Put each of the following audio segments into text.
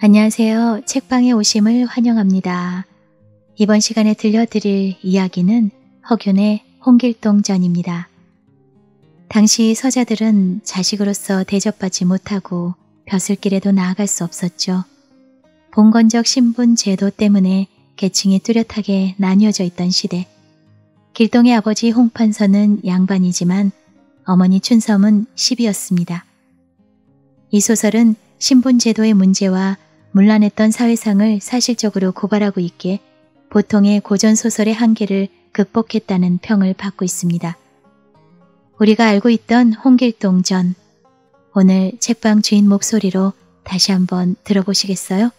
안녕하세요. 책방에 오심을 환영합니다. 이번 시간에 들려드릴 이야기는 허균의 홍길동전입니다. 당시 서자들은 자식으로서 대접받지 못하고 벼슬길에도 나아갈 수 없었죠. 봉건적 신분 제도 때문에 계층이 뚜렷하게 나뉘어져 있던 시대. 길동의 아버지 홍판서는 양반이지만 어머니 춘섬은 1 0이었습니다이 소설은 신분제도의 문제와 문란했던 사회상을 사실적으로 고발하고 있기에 보통의 고전소설의 한계를 극복했다는 평을 받고 있습니다. 우리가 알고 있던 홍길동 전, 오늘 책방 주인 목소리로 다시 한번 들어보시겠어요?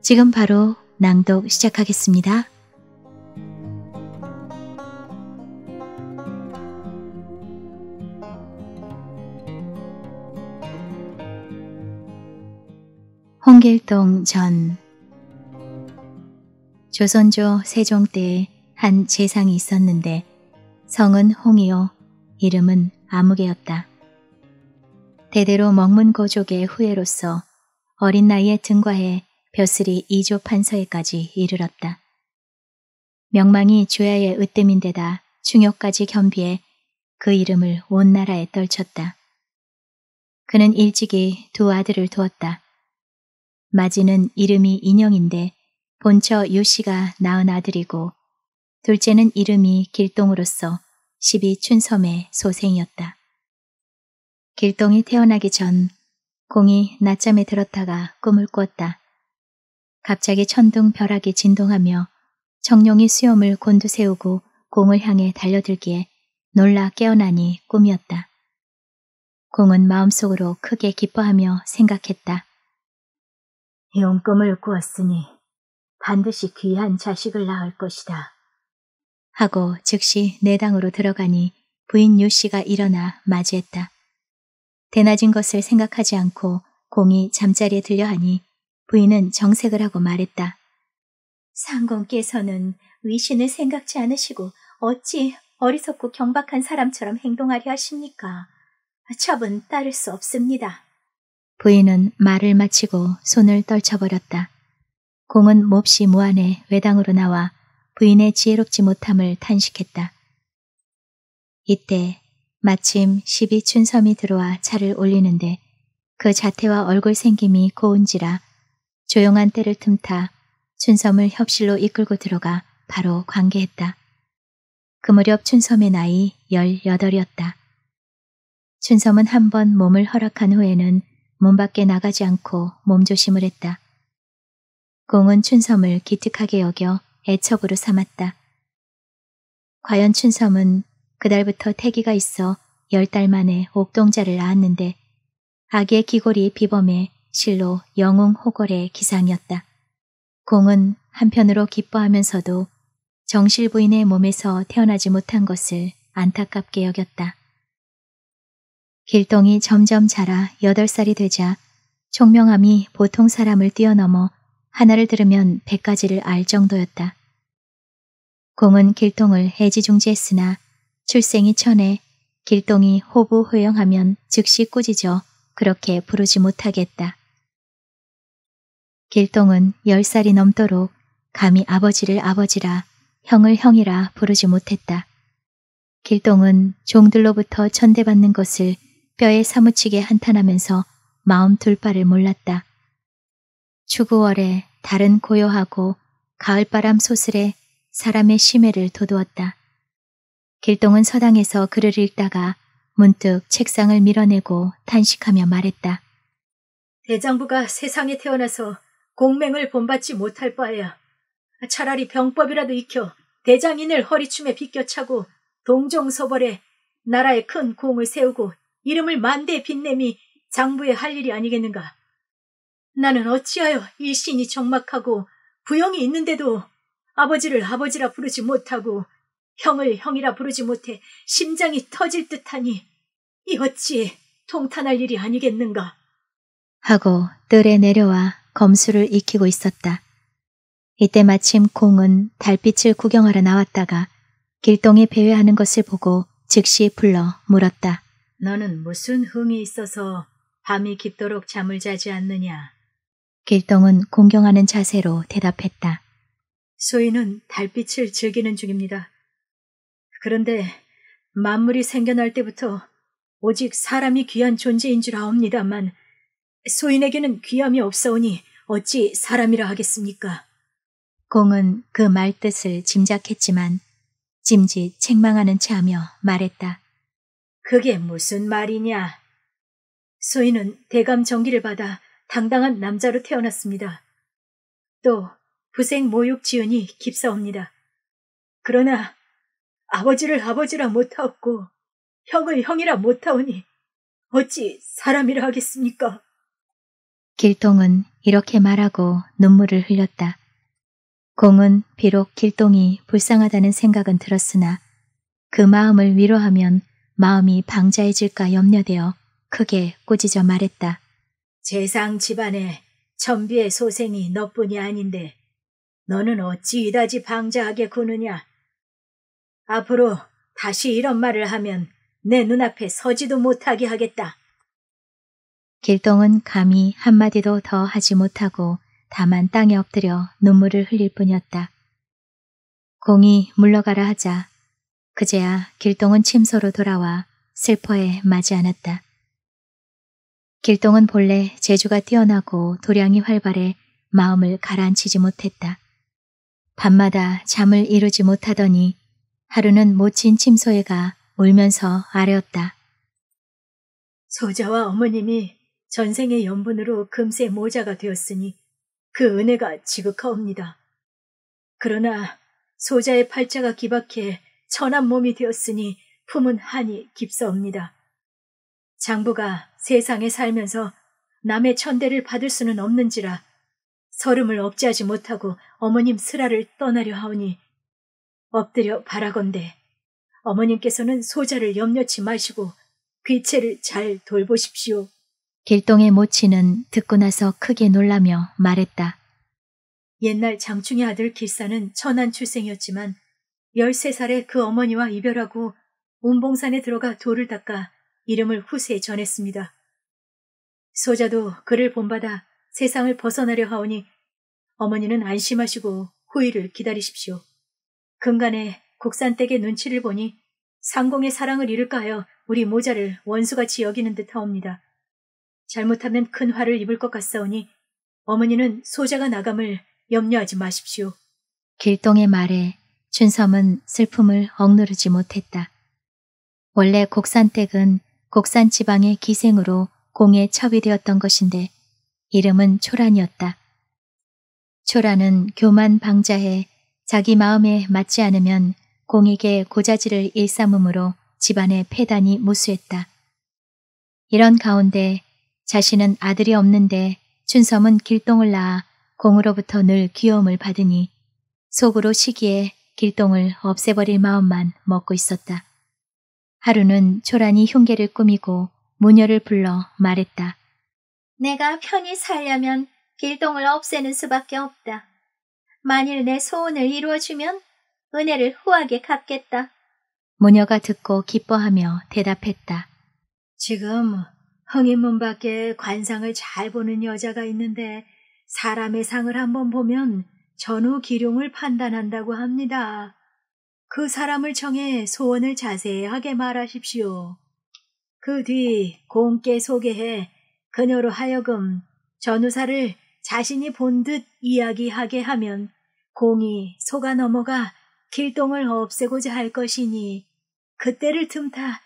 지금 바로 낭독 시작하겠습니다. 홍길동 전 조선조 세종 때에 한 재상이 있었는데 성은 홍이요 이름은 아무개였다. 대대로 먹문 고족의 후예로서 어린 나이에 등과해 벼슬이 이조 판서에까지 이르렀다. 명망이 주야의 으뜸인데다 중요까지 겸비해 그 이름을 온 나라에 떨쳤다. 그는 일찍이 두 아들을 두었다. 마지는 이름이 인형인데 본처 유씨가 낳은 아들이고 둘째는 이름이 길동으로서 12춘섬의 소생이었다. 길동이 태어나기 전 공이 낮잠에 들었다가 꿈을 꿨다. 갑자기 천둥 벼락이 진동하며 청룡이 수염을 곤두세우고 공을 향해 달려들기에 놀라 깨어나니 꿈이었다. 공은 마음속으로 크게 기뻐하며 생각했다. 용검을 꾸었으니 반드시 귀한 자식을 낳을 것이다. 하고 즉시 내당으로 들어가니 부인 요씨가 일어나 맞이했다. 대낮인 것을 생각하지 않고 공이 잠자리에 들려하니 부인은 정색을 하고 말했다. 상공께서는 위신을 생각지 않으시고 어찌 어리석고 경박한 사람처럼 행동하려 하십니까? 첩은 따를 수 없습니다. 부인은 말을 마치고 손을 떨쳐버렸다. 공은 몹시 무안해 외당으로 나와 부인의 지혜롭지 못함을 탄식했다. 이때 마침 십이춘섬이 들어와 차를 올리는데 그 자태와 얼굴 생김이 고운지라 조용한 때를 틈타 춘섬을 협실로 이끌고 들어가 바로 관계했다. 그 무렵 춘섬의 나이 18이었다. 춘섬은 한 번 몸을 허락한 후에는 몸 밖에 나가지 않고 몸조심을 했다. 공은 춘섬을 기특하게 여겨 애척으로 삼았다. 과연 춘섬은 그날부터 태기가 있어 열 달 만에 옥동자를 낳았는데 악의 기골이 비범해 실로 영웅 호걸의 기상이었다. 공은 한편으로 기뻐하면서도 정실 부인의 몸에서 태어나지 못한 것을 안타깝게 여겼다. 길동이 점점 자라 여덟 살이 되자 총명함이 보통 사람을 뛰어넘어 하나를 들으면 백가지를알 정도였다. 공은 길동을 해지중지했으나 출생이 천에 길동이 호부호영하면 즉시 꾸짖어 그렇게 부르지 못하겠다. 길동은 열살이 넘도록 감히 아버지를 아버지라 형을 형이라 부르지 못했다. 길동은 종들로부터 천대받는 것을 뼈에 사무치게 한탄하면서 마음 둘 바를 몰랐다. 추구월에 달은 고요하고 가을바람 소슬에 사람의 심해를 돋우었다. 길동은 서당에서 글을 읽다가 문득 책상을 밀어내고 탄식하며 말했다. 대장부가 세상에 태어나서 공맹을 본받지 못할 바에야 차라리 병법이라도 익혀 대장인을 허리춤에 비껴차고 동정서벌에 나라에 큰 공을 세우고 이름을 만대에 빛냄이 장부에할 일이 아니겠는가. 나는 어찌하여 일신이 적막하고 부영이 있는데도 아버지를 아버지라 부르지 못하고 형을 형이라 부르지 못해 심장이 터질 듯하니 이 어찌 통탄할 일이 아니겠는가. 하고 뜰에 내려와 검수를 익히고 있었다. 이때 마침 공은 달빛을 구경하러 나왔다가 길동이 배회하는 것을 보고 즉시 불러 물었다. 너는 무슨 흥이 있어서 밤이 깊도록 잠을 자지 않느냐? 길동은 공경하는 자세로 대답했다. 소인은 달빛을 즐기는 중입니다. 그런데 만물이 생겨날 때부터 오직 사람이 귀한 존재인 줄 아옵니다만 소인에게는 귀함이 없어오니 어찌 사람이라 하겠습니까? 공은 그 말뜻을 짐작했지만 짐짓 책망하는 체하며 말했다. 그게 무슨 말이냐? 소인은 대감 정기를 받아 당당한 남자로 태어났습니다. 또 부생 모욕 지은이 깊사옵니다. 그러나 아버지를 아버지라 못하옵고 형을 형이라 못하오니 어찌 사람이라 하겠습니까? 길동은 이렇게 말하고 눈물을 흘렸다. 공은 비록 길동이 불쌍하다는 생각은 들었으나 그 마음을 위로하면 마음이 방자해질까 염려되어 크게 꾸짖어 말했다. 재상 집안에 천비의 소생이 너뿐이 아닌데 너는 어찌 이다지 방자하게 구느냐. 앞으로 다시 이런 말을 하면 내 눈앞에 서지도 못하게 하겠다. 길동은 감히 한마디도 더 하지 못하고 다만 땅에 엎드려 눈물을 흘릴 뿐이었다. 공이 물러가라 하자 그제야 길동은 침소로 돌아와 슬퍼해마지 않았다. 길동은 본래 재주가 뛰어나고 도량이 활발해 마음을 가라앉히지 못했다. 밤마다 잠을 이루지 못하더니 하루는 모친 침소에 가 울면서 아뢰었다. 소자와 어머님이 전생의 연분으로 금세 모자가 되었으니 그 은혜가 지극하옵니다. 그러나 소자의 팔자가 기박해 천한 몸이 되었으니 품은 한이 깊사옵니다. 장부가 세상에 살면서 남의 천대를 받을 수는 없는지라 서름을 억제하지 못하고 어머님 슬하를 떠나려 하오니 엎드려 바라건대 어머님께서는 소자를 염려치 마시고 귀체를 잘 돌보십시오. 길동의 모치는 듣고 나서 크게 놀라며 말했다. 옛날 장충의 아들 길사는 천한 출생이었지만 13살에 그 어머니와 이별하고 운봉산에 들어가 돌을 닦아 이름을 후세에 전했습니다. 소자도 그를 본받아 세상을 벗어나려 하오니 어머니는 안심하시고 후일을 기다리십시오. 금간에 국산댁의 눈치를 보니 상공의 사랑을 잃을까 하여 우리 모자를 원수같이 여기는 듯 하옵니다. 잘못하면 큰 화를 입을 것 같사오니 어머니는 소자가 나감을 염려하지 마십시오. 길동의 말에 춘섬은 슬픔을 억누르지 못했다. 원래 곡산댁은 곡산 지방의 기생으로 공에 처비되었던 것인데 이름은 초란이었다. 초란은 교만 방자해 자기 마음에 맞지 않으면 공에게 고자질을 일삼음으로 집안의 폐단이 무수했다. 이런 가운데 자신은 아들이 없는데 춘섬은 길동을 낳아 공으로부터 늘 귀여움을 받으니 속으로 시기에 길동을 없애버릴 마음만 먹고 있었다. 하루는 초란이 흉계를 꾸미고 모녀를 불러 말했다. 내가 편히 살려면 길동을 없애는 수밖에 없다. 만일 내 소원을 이루어주면 은혜를 후하게 갚겠다. 모녀가 듣고 기뻐하며 대답했다. 지금 흥인문 밖에 관상을 잘 보는 여자가 있는데 사람의 상을 한번 보면 전후 기룡을 판단한다고 합니다. 그 사람을 청해 소원을 자세하게 말하십시오. 그 뒤 공께 소개해 그녀로 하여금 전우사를 자신이 본 듯 이야기하게 하면 공이 속아 넘어가 길동을 없애고자 할 것이니 그때를 틈타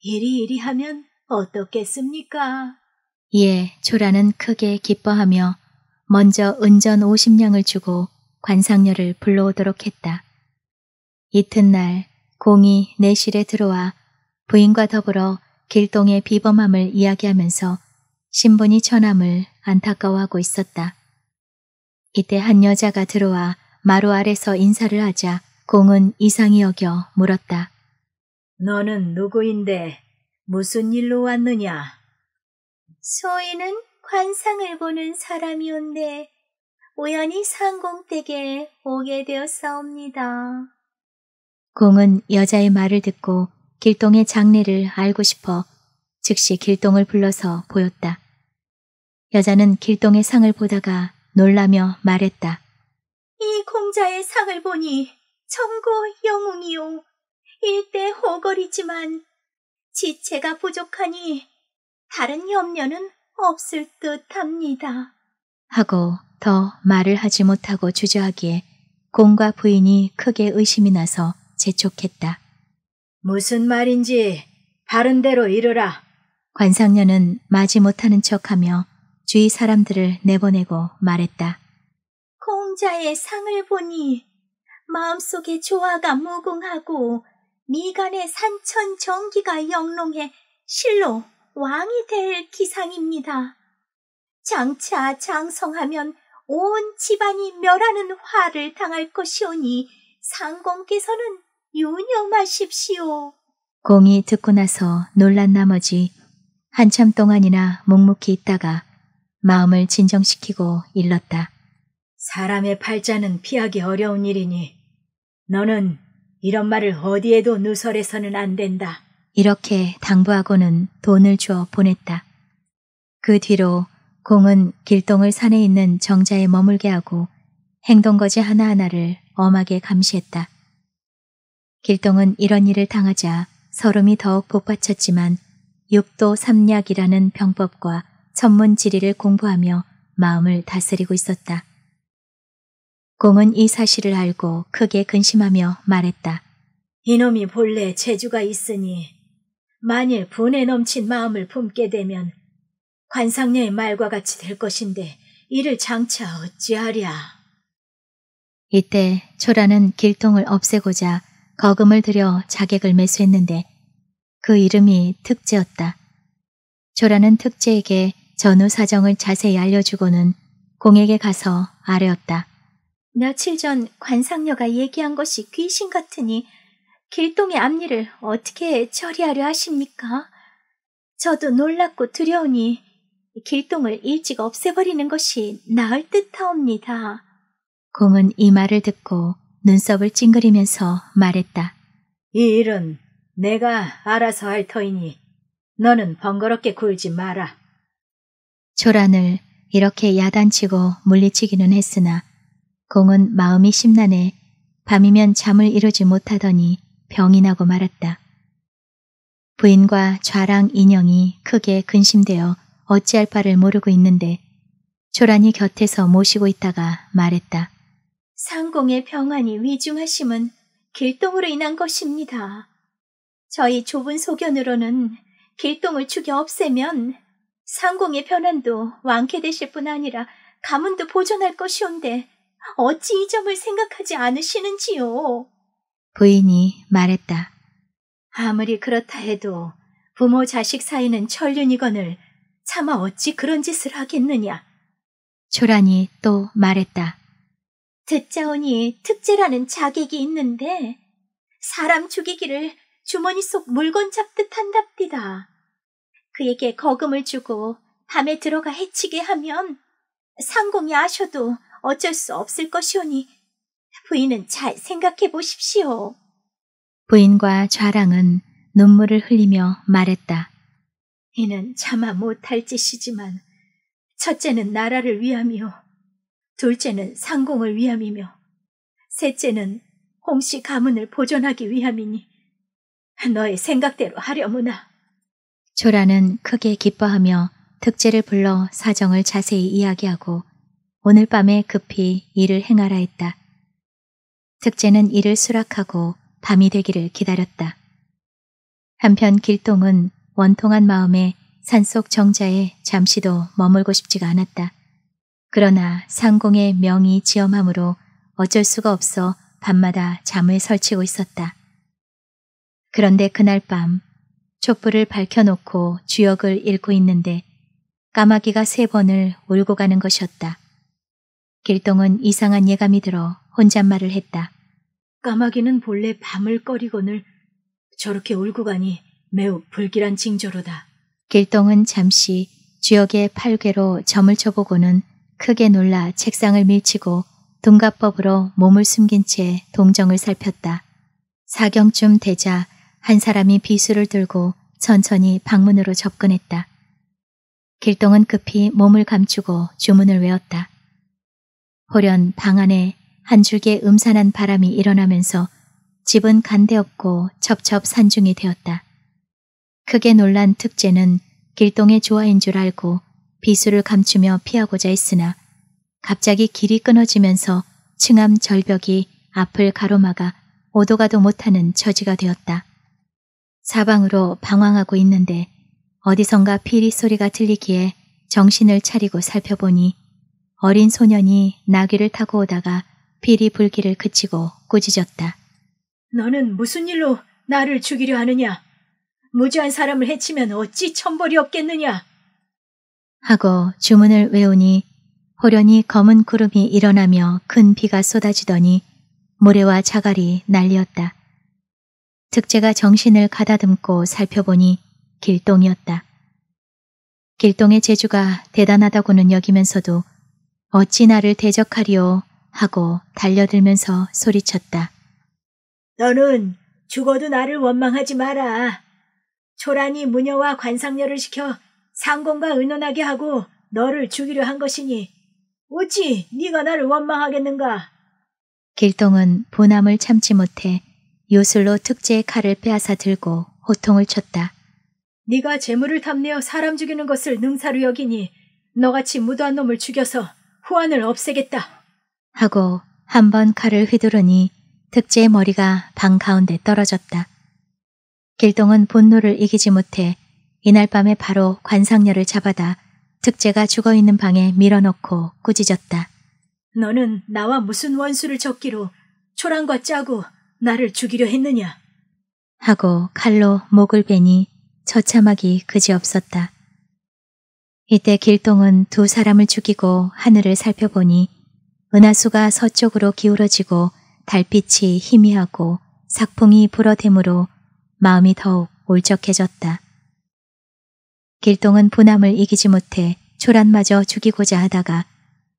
이리이리 하면 어떻겠습니까? 이에 예, 조라는 크게 기뻐하며 먼저 은전 50냥을 주고 관상녀를 불러오도록 했다. 이튿날 공이 내실에 들어와 부인과 더불어 길동의 비범함을 이야기하면서 신분이 천함을 안타까워하고 있었다. 이때 한 여자가 들어와 마루 아래서 인사를 하자 공은 이상히 여겨 물었다. 너는 누구인데 무슨 일로 왔느냐? 소인은 관상을 보는 사람이온데 우연히 상공댁에 오게 되었사옵니다. 공은 여자의 말을 듣고 길동의 장례를 알고 싶어 즉시 길동을 불러서 보였다. 여자는 길동의 상을 보다가 놀라며 말했다. 이 공자의 상을 보니 천고 영웅이요. 일대 호걸이지만 지체가 부족하니 다른 염려는 없을 듯 합니다. 하고 더 말을 하지 못하고 주저하기에 공과 부인이 크게 의심이 나서 재촉했다. 무슨 말인지 바른 대로 이르라. 관상녀는 마지 못하는 척하며 주위 사람들을 내보내고 말했다. 공자의 상을 보니 마음속에 조화가 무궁하고 미간의 산천 정기가 영롱해 실로 왕이 될 기상입니다. 장차 장성하면 온 집안이 멸하는 화를 당할 것이오니 상공께서는 유념하십시오. 공이 듣고 나서 놀란 나머지 한참 동안이나 묵묵히 있다가 마음을 진정시키고 일렀다. 사람의 팔자는 피하기 어려운 일이니 너는 이런 말을 어디에도 누설해서는 안 된다. 이렇게 당부하고는 돈을 주어 보냈다. 그 뒤로 공은 길동을 산에 있는 정자에 머물게 하고 행동거지 하나하나를 엄하게 감시했다. 길동은 이런 일을 당하자 서름이 더욱 복받쳤지만 육도 삼약이라는 병법과 천문 지리를 공부하며 마음을 다스리고 있었다. 공은 이 사실을 알고 크게 근심하며 말했다. 이놈이 본래 재주가 있으니 만일 분에 넘친 마음을 품게 되면 관상녀의 말과 같이 될 것인데 이를 장차 어찌하랴. 이때 초라는 길동을 없애고자 거금을 들여 자객을 매수했는데 그 이름이 특제였다. 조라는 특제에게 전후 사정을 자세히 알려주고는 공에게 가서 아뢰었다. 며칠 전 관상녀가 얘기한 것이 귀신 같으니 길동의 앞니를 어떻게 처리하려 하십니까? 저도 놀랍고 두려우니 길동을 일찍 없애버리는 것이 나을 듯하옵니다. 공은 이 말을 듣고 눈썹을 찡그리면서 말했다. 이 일은 내가 알아서 할 터이니 너는 번거롭게 굴지 마라. 초란을 이렇게 야단치고 물리치기는 했으나 공은 마음이 심란해 밤이면 잠을 이루지 못하더니 병이 나고 말았다. 부인과 좌랑 인형이 크게 근심되어 어찌할 바를 모르고 있는데 조란이 곁에서 모시고 있다가 말했다. 상공의 병환이 위중하심은 길동으로 인한 것입니다. 저희 좁은 소견으로는 길동을 죽여 없애면 상공의 변환도 완쾌되실 뿐 아니라 가문도 보존할 것이온데 어찌 이 점을 생각하지 않으시는지요? 부인이 말했다. 아무리 그렇다 해도 부모 자식 사이는 천륜이건을 차마 어찌 그런 짓을 하겠느냐. 조란이 또 말했다. 듣자오니 특제라는 자객이 있는데 사람 죽이기를 주머니 속 물건 잡듯 한답디다. 그에게 거금을 주고 밤에 들어가 해치게 하면 상공이 아셔도 어쩔 수 없을 것이오니 부인은 잘 생각해 보십시오. 부인과 좌랑은 눈물을 흘리며 말했다. 이는 참아 못할 짓이지만 첫째는 나라를 위함이요 둘째는 상공을 위함이며 셋째는 홍씨 가문을 보존하기 위함이니 너의 생각대로 하려무나. 조라는 크게 기뻐하며 특제를 불러 사정을 자세히 이야기하고 오늘 밤에 급히 일을 행하라 했다. 특제는 일을 수락하고 밤이 되기를 기다렸다. 한편 길동은 원통한 마음에 산속 정자에 잠시도 머물고 싶지가 않았다. 그러나 상공의 명이 지엄함으로 어쩔 수가 없어 밤마다 잠을 설치고 있었다. 그런데 그날 밤 촛불을 밝혀놓고 주역을 읽고 있는데 까마귀가 세 번을 울고 가는 것이었다. 길동은 이상한 예감이 들어 혼잣말을 했다. 까마귀는 본래 밤을 꺼리거늘 저렇게 울고 가니 매우 불길한 징조로다. 길동은 잠시 주역의 팔괘로 점을 쳐보고는 크게 놀라 책상을 밀치고 동갑법으로 몸을 숨긴 채 동정을 살폈다. 사경쯤 되자 한 사람이 비수를 들고 천천히 방문으로 접근했다. 길동은 급히 몸을 감추고 주문을 외웠다. 호련 방 안에 한 줄기의 음산한 바람이 일어나면서 집은 간대없고 첩첩 산중이 되었다. 크게 놀란 특제는 길동의 조화인 줄 알고 비수를 감추며 피하고자 했으나 갑자기 길이 끊어지면서 층암 절벽이 앞을 가로막아 오도가도 못하는 처지가 되었다. 사방으로 방황하고 있는데 어디선가 피리 소리가 들리기에 정신을 차리고 살펴보니 어린 소년이 나귀를 타고 오다가 피리 불길을 그치고 꾸짖었다. 너는 무슨 일로 나를 죽이려 하느냐? 무지한 사람을 해치면 어찌 천벌이 없겠느냐? 하고 주문을 외우니 호련히 검은 구름이 일어나며 큰 비가 쏟아지더니 모래와 자갈이 날렸다. 특제가 정신을 가다듬고 살펴보니 길동이었다. 길동의 재주가 대단하다고는 여기면서도 어찌 나를 대적하리오 하고 달려들면서 소리쳤다. 너는 죽어도 나를 원망하지 마라. 초란이 무녀와 관상녀를 시켜 상공과 의논하게 하고 너를 죽이려 한 것이니 어찌 네가 나를 원망하겠는가? 길동은 보남을 참지 못해 요술로 특제의 칼을 빼앗아 들고 호통을 쳤다. 네가 재물을 탐내어 사람 죽이는 것을 능사로 여기니 너같이 무도한 놈을 죽여서 후환을 없애겠다. 하고 한번 칼을 휘두르니 특제의 머리가 방 가운데 떨어졌다. 길동은 본노를 이기지 못해 이날 밤에 바로 관상녀를 잡아다 특제가 죽어있는 방에 밀어넣고 꾸짖었다. 너는 나와 무슨 원수를 적기로 초랑과 짜고 나를 죽이려 했느냐? 하고 칼로 목을 베니 처참하기 그지없었다. 이때 길동은 두 사람을 죽이고 하늘을 살펴보니 은하수가 서쪽으로 기울어지고 달빛이 희미하고 삭풍이 불어대므로 마음이 더욱 울적해졌다. 길동은 보함을 이기지 못해 초란마저 죽이고자 하다가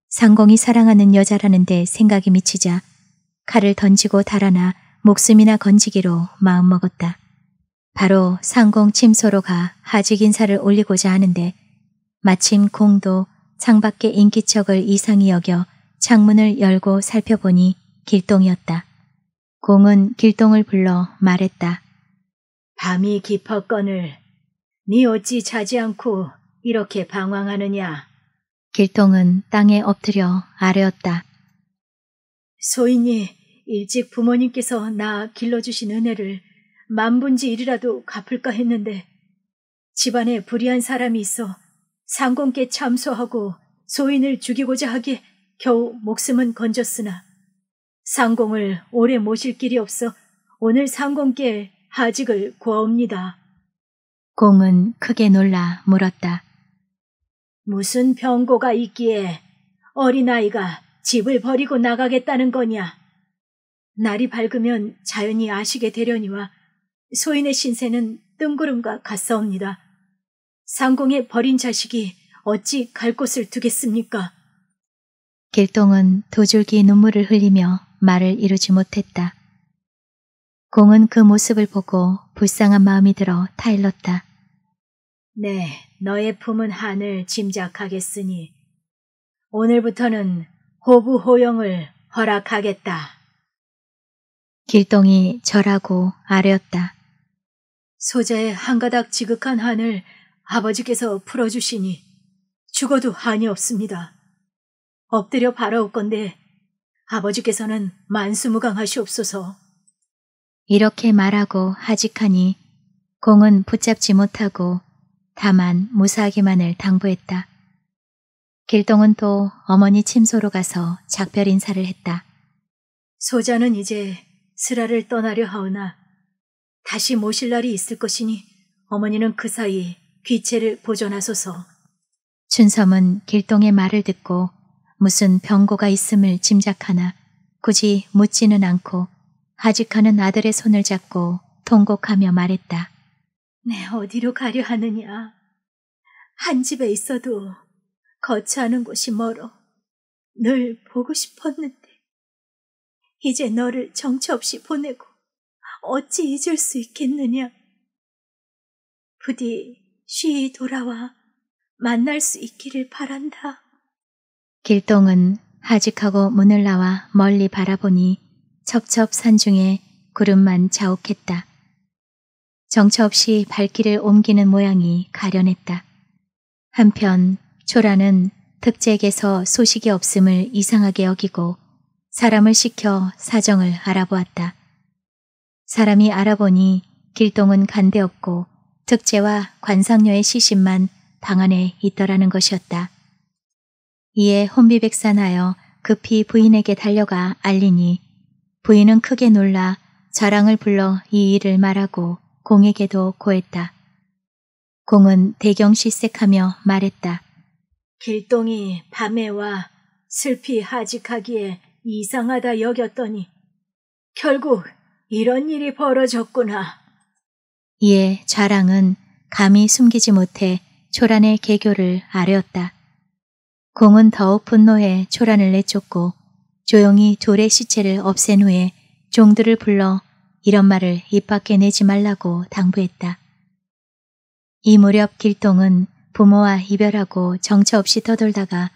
상공이 사랑하는 여자라는 데 생각이 미치자 칼을 던지고 달아나 목숨이나 건지기로 마음먹었다. 바로 상공 침소로 가 하직 인사를 올리고자 하는데 마침 공도 창밖의 인기척을 이상히 여겨 창문을 열고 살펴보니 길동이었다. 공은 길동을 불러 말했다. 밤이 깊었거늘 네 어찌 자지 않고 이렇게 방황하느냐. 길동은 땅에 엎드려 아뢰었다. 소인이 일찍 부모님께서 나 길러주신 은혜를 만분지 일이라도 갚을까 했는데 집안에 불의한 사람이 있어 상공께 참소하고 소인을 죽이고자 하기에 겨우 목숨은 건졌으나 상공을 오래 모실 길이 없어 오늘 상공께 하직을 구하옵니다. 공은 크게 놀라 물었다. 무슨 병고가 있기에 어린아이가 집을 버리고 나가겠다는 거냐? 날이 밝으면 자연히 아시게 되려니와 소인의 신세는 뜬구름과 같사옵니다. 상공에 버린 자식이 어찌 갈 곳을 두겠습니까? 길동은 두 줄기 눈물을 흘리며 말을 이루지 못했다. 공은 그 모습을 보고 불쌍한 마음이 들어 타일렀다. 네, 너의 품은 한을 짐작하겠으니 오늘부터는 호부 호영을 허락하겠다. 길동이 절하고 아뢰었다. 소자의 한 가닥 지극한 한을 아버지께서 풀어주시니 죽어도 한이 없습니다. 엎드려 바라올 건데 아버지께서는 만수무강하시옵소서. 이렇게 말하고 하직하니 공은 붙잡지 못하고 다만 무사하기만을 당부했다. 길동은 또 어머니 침소로 가서 작별 인사를 했다. 소자는 이제 스라를 떠나려 하오나 다시 모실 날이 있을 것이니 어머니는 그 사이 귀체를 보존하소서. 춘섬은 길동의 말을 듣고 무슨 병고가 있음을 짐작하나 굳이 묻지는 않고 하직하는 아들의 손을 잡고 통곡하며 말했다. 내 어디로 가려 하느냐. 한 집에 있어도 거처하는 곳이 멀어. 늘 보고 싶었는데. 이제 너를 정처 없이 보내고 어찌 잊을 수 있겠느냐. 부디 쉬이 돌아와 만날 수 있기를 바란다. 길동은 하직하고 문을 나와 멀리 바라보니 첩첩산 중에 구름만 자욱했다. 정처 없이 발길을 옮기는 모양이 가련했다. 한편 초라는 특잭에서 게 소식이 없음을 이상하게 여기고 사람을 시켜 사정을 알아보았다. 사람이 알아보니 길동은 간대 없고 특제와 관상녀의 시신만 방 안에 있더라는 것이었다. 이에 혼비백산하여 급히 부인에게 달려가 알리니 부인은 크게 놀라 자랑을 불러 이 일을 말하고 공에게도 고했다. 공은 대경실색하며 말했다. 길동이 밤에 와 슬피 하직하기에 이상하다 여겼더니 결국 이런 일이 벌어졌구나. 이에 자랑은 감히 숨기지 못해 초란의 개교를 아뢰었다. 공은 더욱 분노해 초란을 내쫓고 조용히 돌의 시체를 없앤 후에 종들을 불러 이런 말을 입 밖에 내지 말라고 당부했다. 이 무렵 길동은 부모와 이별하고 정처 없이 떠돌다가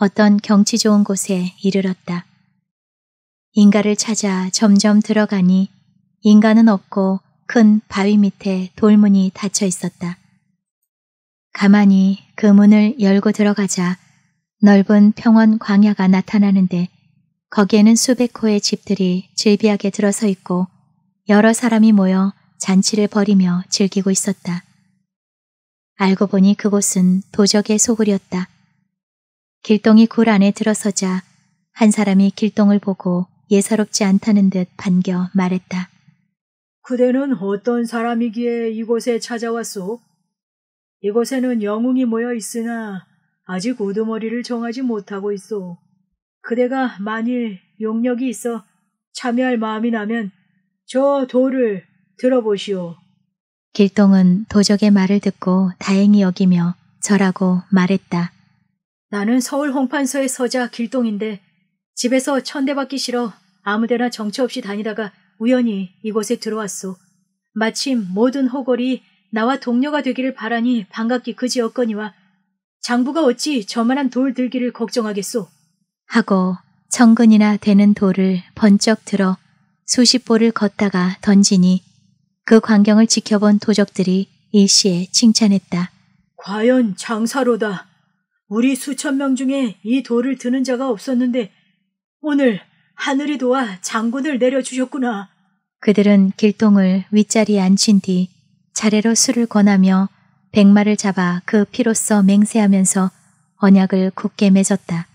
어떤 경치 좋은 곳에 이르렀다. 인가를 찾아 점점 들어가니 인가는 없고 큰 바위 밑에 돌문이 닫혀 있었다. 가만히 그 문을 열고 들어가자 넓은 평원 광야가 나타나는데 거기에는 수백 호의 집들이 즐비하게 들어서 있고 여러 사람이 모여 잔치를 벌이며 즐기고 있었다. 알고 보니 그곳은 도적의 소굴이었다. 길동이 굴 안에 들어서자 한 사람이 길동을 보고 예사롭지 않다는 듯 반겨 말했다. 그대는 어떤 사람이기에 이곳에 찾아왔소? 이곳에는 영웅이 모여 있으나 아직 우두머리를 정하지 못하고 있어 그대가 만일 용력이 있어 참여할 마음이 나면 저 도를 들어보시오. 길동은 도적의 말을 듣고 다행히 여기며 저라고 말했다. 나는 서울 홍판서의 서자 길동인데 집에서 천대받기 싫어 아무데나 정처 없이 다니다가 우연히 이곳에 들어왔소. 마침 모든 호걸이 나와 동료가 되기를 바라니 반갑기 그지없거니와 장부가 어찌 저만한 돌 들기를 걱정하겠소. 하고 천근이나 되는 돌을 번쩍 들어 수십 보를 걷다가 던지니 그 광경을 지켜본 도적들이 일시에 칭찬했다. 과연 장사로다. 우리 수천 명 중에 이 돌을 드는 자가 없었는데 오늘 하늘이 도와 장군을 내려주셨구나. 그들은 길동을 윗자리에 앉힌 뒤 자래로 술을 권하며 백마를 잡아 그 피로써 맹세하면서 언약을 굳게 맺었다.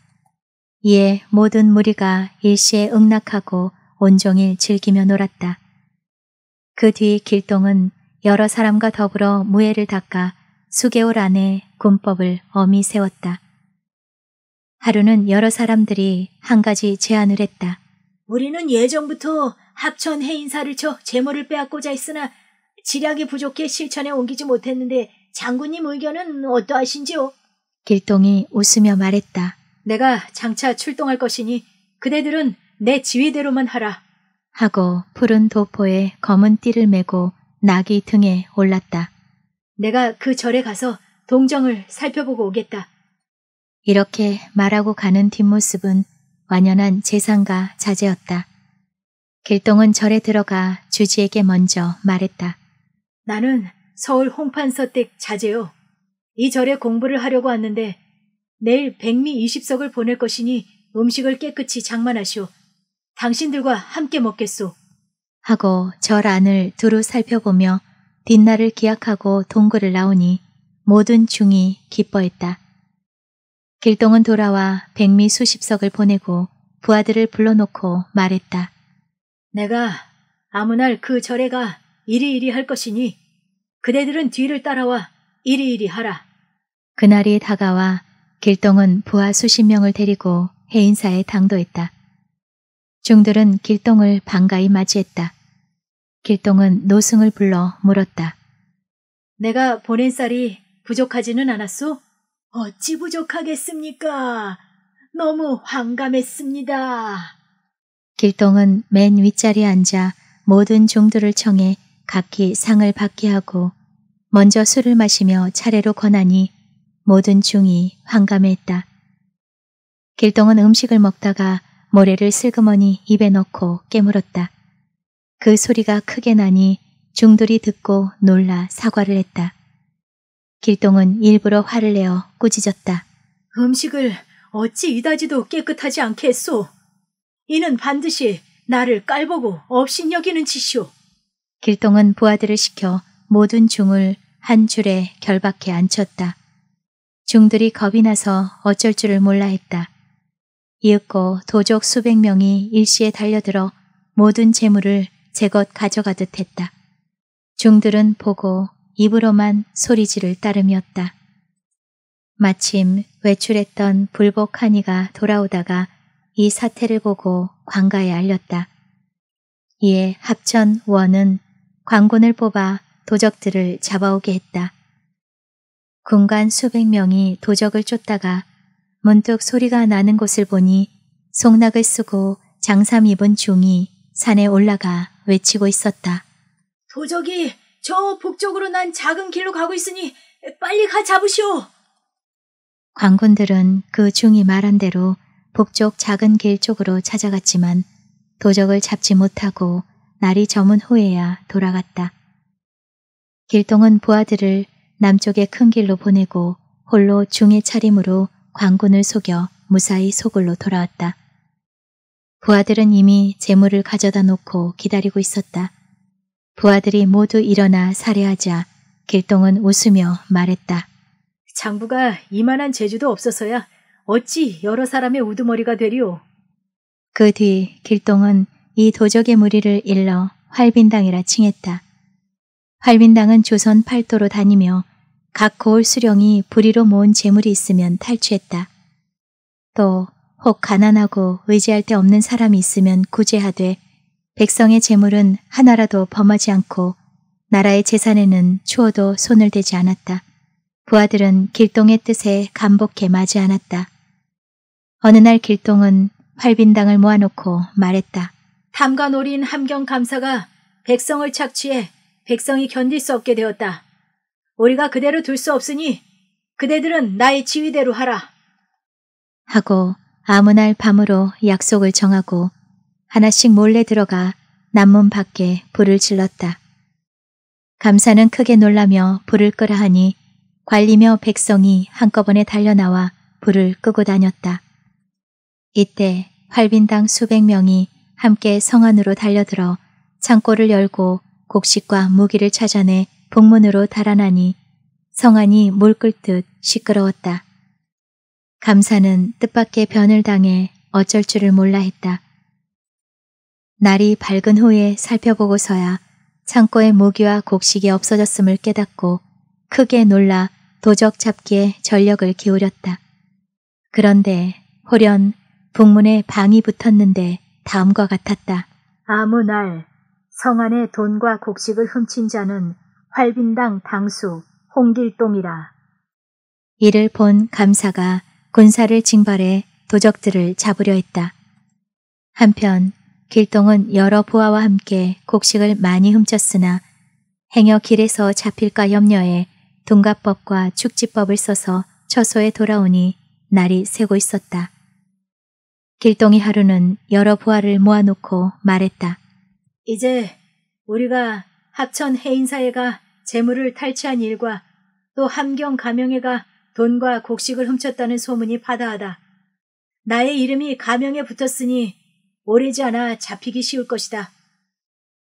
이에 모든 무리가 일시에 응낙하고 온종일 즐기며 놀았다. 그 뒤 길동은 여러 사람과 더불어 무예를 닦아 수개월 안에 군법을 엄히 세웠다. 하루는 여러 사람들이 한 가지 제안을 했다. 우리는 예전부터 합천 해인사를 쳐 재물을 빼앗고자 했으나 지략이 부족해 실천에 옮기지 못했는데 장군님 의견은 어떠하신지요? 길동이 웃으며 말했다. 내가 장차 출동할 것이니 그대들은 내 지휘대로만 하라. 하고 푸른 도포에 검은 띠를 메고 나이 등에 올랐다. 내가 그 절에 가서 동정을 살펴보고 오겠다. 이렇게 말하고 가는 뒷모습은 완연한 재상과 자제였다. 길동은 절에 들어가 주지에게 먼저 말했다. 나는 서울 홍판서 댁 자제요. 이 절에 공부를 하려고 왔는데 내일 백미 20석을 보낼 것이니 음식을 깨끗이 장만하시오. 당신들과 함께 먹겠소. 하고 절 안을 두루 살펴보며 뒷날을 기약하고 동굴을 나오니 모든 중이 기뻐했다. 길동은 돌아와 백미 수십석을 보내고 부하들을 불러놓고 말했다. 내가 아무 날 그 절에 가 이리이리 할 것이니 그대들은 뒤를 따라와 이리이리 하라. 그날이 다가와 길동은 부하 수십 명을 데리고 해인사에 당도했다. 중들은 길동을 반가이 맞이했다. 길동은 노승을 불러 물었다. 내가 보낸 쌀이 부족하지는 않았소? 어찌 부족하겠습니까? 너무 황감했습니다. 길동은 맨 윗자리에 앉아 모든 종들을 청해 각기 상을 받게 하고 먼저 술을 마시며 차례로 권하니 모든 중이 황감했다 길동은 음식을 먹다가 모래를 슬그머니 입에 넣고 깨물었다. 그 소리가 크게 나니 중돌이 듣고 놀라 사과를 했다. 길동은 일부러 화를 내어 꾸짖었다. 음식을 어찌 이다지도 깨끗하지 않겠소 이는 반드시 나를 깔보고 업신여기는 짓이오. 길동은 부하들을 시켜 모든 중을 한 줄에 결박해 앉혔다. 중들이 겁이 나서 어쩔 줄을 몰라 했다. 이윽고 도적 수백 명이 일시에 달려들어 모든 재물을 제것 가져가듯 했다. 중들은 보고 입으로만 소리지를 따름이었다. 마침 외출했던 불복 하니가 돌아오다가 이 사태를 보고 광가에 알렸다. 이에 합천 원은 광군을 뽑아 도적들을 잡아오게 했다. 군간 수백 명이 도적을 쫓다가 문득 소리가 나는 곳을 보니 송낙을 쓰고 장삼 입은 중이 산에 올라가 외치고 있었다. 도적이 저 북쪽으로 난 작은 길로 가고 있으니 빨리 가 잡으시오. 관군들은 그 중이 말한 대로 북쪽 작은 길 쪽으로 찾아갔지만 도적을 잡지 못하고 날이 저문 후에야 돌아갔다. 길동은 부하들을 남쪽의 큰 길로 보내고 홀로 중의 차림으로 광군을 속여 무사히 소굴로 돌아왔다. 부하들은 이미 재물을 가져다 놓고 기다리고 있었다. 부하들이 모두 일어나 살해하자 길동은 웃으며 말했다. 장부가 이만한 재주도 없어서야 어찌 여러 사람의 우두머리가 되리오. 그 뒤 길동은 이 도적의 무리를 일러 활빈당이라 칭했다. 활민당은 조선 팔도로 다니며 각 고을 수령이 부리로 모은 재물이 있으면 탈취했다. 또 혹 가난하고 의지할 데 없는 사람이 있으면 구제하되 백성의 재물은 하나라도 범하지 않고 나라의 재산에는 추어도 손을 대지 않았다. 부하들은 길동의 뜻에 감복해 마지 않았다. 어느 날 길동은 활빈당을 모아놓고 말했다. 탐관 오린 함경 감사가 백성을 착취해 백성이 견딜 수 없게 되었다. 우리가 그대로 둘 수 없으니 그대들은 나의 지휘대로 하라. 하고 아무 날 밤으로 약속을 정하고 하나씩 몰래 들어가 남문 밖에 불을 질렀다. 감사는 크게 놀라며 불을 끄라 하니 관리며 백성이 한꺼번에 달려나와 불을 끄고 다녔다. 이때 활빈당 수백 명이 함께 성 안으로 달려들어 창고를 열고 곡식과 무기를 찾아내 복문으로 달아나니 성안이 물끓듯 시끄러웠다. 감사는 뜻밖의 변을 당해 어쩔 줄을 몰라 했다. 날이 밝은 후에 살펴보고서야 창고에 무기와 곡식이 없어졌음을 깨닫고 크게 놀라 도적 잡기에 전력을 기울였다. 그런데 호련 북문에 방이 붙었는데 다음과 같았다. 아무 날 성안의 돈과 곡식을 훔친 자는 활빈당 당수 홍길동이라. 이를 본 감사가 군사를 징발해 도적들을 잡으려 했다. 한편 길동은 여러 부하와 함께 곡식을 많이 훔쳤으나 행여 길에서 잡힐까 염려해 동갑법과 축지법을 써서 처소에 돌아오니 날이 새고 있었다. 길동이 하루는 여러 부하를 모아놓고 말했다. 이제 우리가 합천 해인사회가 재물을 탈취한 일과 또 함경 가명회가 돈과 곡식을 훔쳤다는 소문이 파다하다. 나의 이름이 가명에 붙었으니 오래지 않아 잡히기 쉬울 것이다.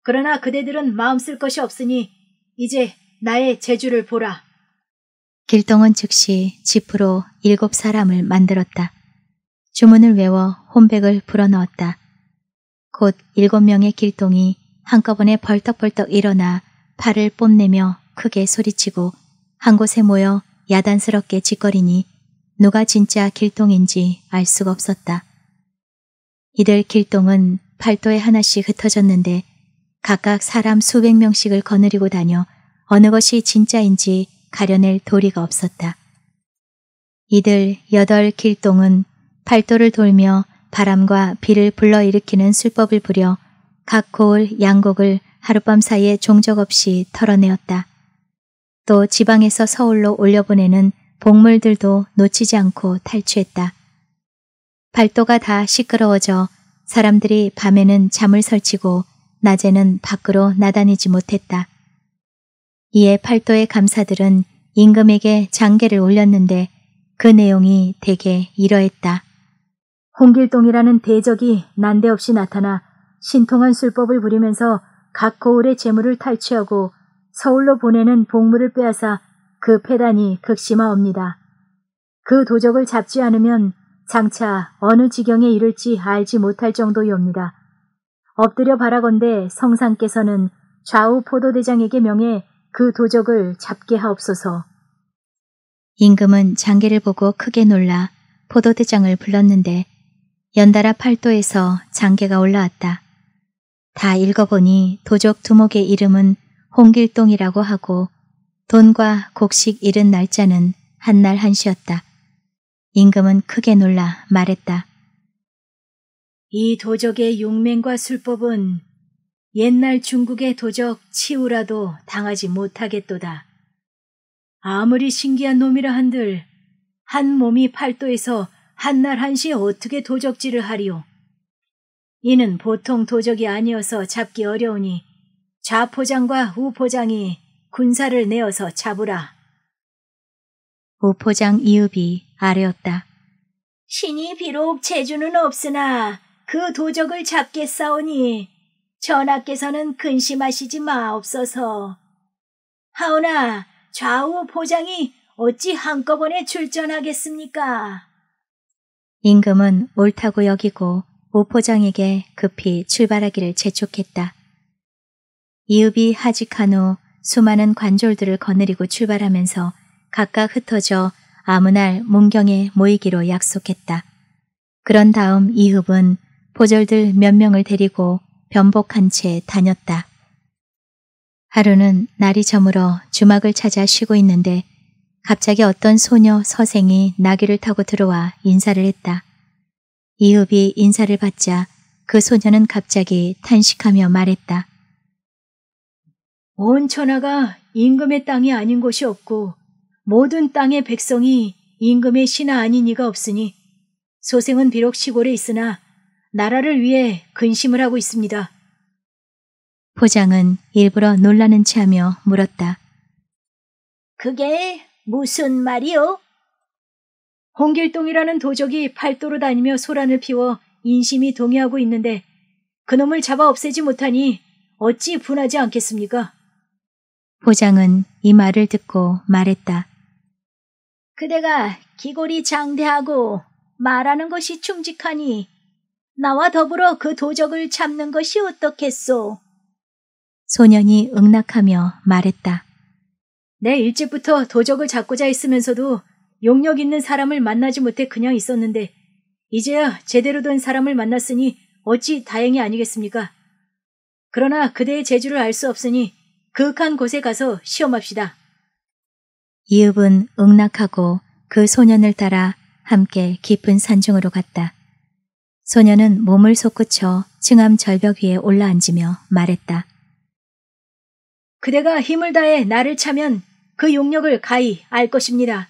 그러나 그대들은 마음 쓸 것이 없으니 이제 나의 재주를 보라. 길동은 즉시 지프로 일곱 사람을 만들었다. 주문을 외워 혼백을 불어넣었다. 곧 일곱 명의 길동이 한꺼번에 벌떡벌떡 일어나 팔을 뽐내며 크게 소리치고 한 곳에 모여 야단스럽게 짓거리니 누가 진짜 길동인지 알 수가 없었다. 이들 길동은 팔도에 하나씩 흩어졌는데 각각 사람 수백 명씩을 거느리고 다녀 어느 것이 진짜인지 가려낼 도리가 없었다. 이들 여덟 길동은 팔도를 돌며 바람과 비를 불러일으키는 술법을 부려 각 고을 양곡을 하룻밤 사이에 종적 없이 털어내었다. 또 지방에서 서울로 올려보내는 복물들도 놓치지 않고 탈취했다. 발도가 다 시끄러워져 사람들이 밤에는 잠을 설치고 낮에는 밖으로 나다니지 못했다. 이에 팔도의 감사들은 임금에게 장계를 올렸는데 그 내용이 대개 이러했다. 홍길동이라는 대적이 난데없이 나타나 신통한 술법을 부리면서 각 고을의 재물을 탈취하고 서울로 보내는 복물을 빼앗아 그 폐단이 극심하옵니다. 그 도적을 잡지 않으면 장차 어느 지경에 이를지 알지 못할 정도이옵니다. 엎드려 바라건대 성상께서는 좌우 포도대장에게 명해 그 도적을 잡게 하옵소서. 임금은 장계를 보고 크게 놀라 포도대장을 불렀는데 연달아 팔도에서 장계가 올라왔다. 다 읽어보니 도적 두목의 이름은 홍길동이라고 하고 돈과 곡식 잃은 날짜는 한날 한시였다. 임금은 크게 놀라 말했다. 이 도적의 용맹과 술법은 옛날 중국의 도적 치우라도 당하지 못하겠도다. 아무리 신기한 놈이라 한들 한 몸이 팔도에서 한날 한시에 어떻게 도적질을 하리오. 이는 보통 도적이 아니어서 잡기 어려우니 좌포장과 우포장이 군사를 내어서 잡으라. 우포장 이읍이 아래었다. 신이 비록 재주는 없으나 그 도적을 잡겠사오니 전하께서는 근심하시지 마옵소서. 하오나 좌우 포장이 어찌 한꺼번에 출전하겠습니까? 임금은 옳다고 여기고 오포장에게 급히 출발하기를 재촉했다. 이읍이 하직한 후 수많은 관졸들을 거느리고 출발하면서 각각 흩어져 아무 날 문경에 모이기로 약속했다. 그런 다음 이읍은 포졸들 몇 명을 데리고 변복한 채 다녔다. 하루는 날이 저물어 주막을 찾아 쉬고 있는데 갑자기 어떤 소녀 서생이 나귀를 타고 들어와 인사를 했다. 이읍이 인사를 받자 그 소녀는 갑자기 탄식하며 말했다. 온 천하가 임금의 땅이 아닌 곳이 없고 모든 땅의 백성이 임금의 신하 아닌 이가 없으니 소생은 비록 시골에 있으나 나라를 위해 근심을 하고 있습니다. 포장은 일부러 놀라는 체하며 물었다. 그게 무슨 말이오 홍길동이라는 도적이 팔도로 다니며 소란을 피워 인심이 동의하고 있는데 그놈을 잡아 없애지 못하니 어찌 분하지 않겠습니까? 보장은 이 말을 듣고 말했다. 그대가 기골이 장대하고 말하는 것이 충직하니 나와 더불어 그 도적을 잡는 것이 어떻겠소? 소년이 응낙하며 말했다. 내 일찍부터 도적을 잡고자 했으면서도 용력 있는 사람을 만나지 못해 그냥 있었는데 이제야 제대로 된 사람을 만났으니 어찌 다행이 아니겠습니까? 그러나 그대의 재주를 알 수 없으니 극한 곳에 가서 시험합시다. 이읍은 응낙하고 그 소년을 따라 함께 깊은 산중으로 갔다. 소년은 몸을 솟구쳐 층암 절벽 위에 올라앉으며 말했다. 그대가 힘을 다해 나를 차면 그 용력을 가히 알 것입니다.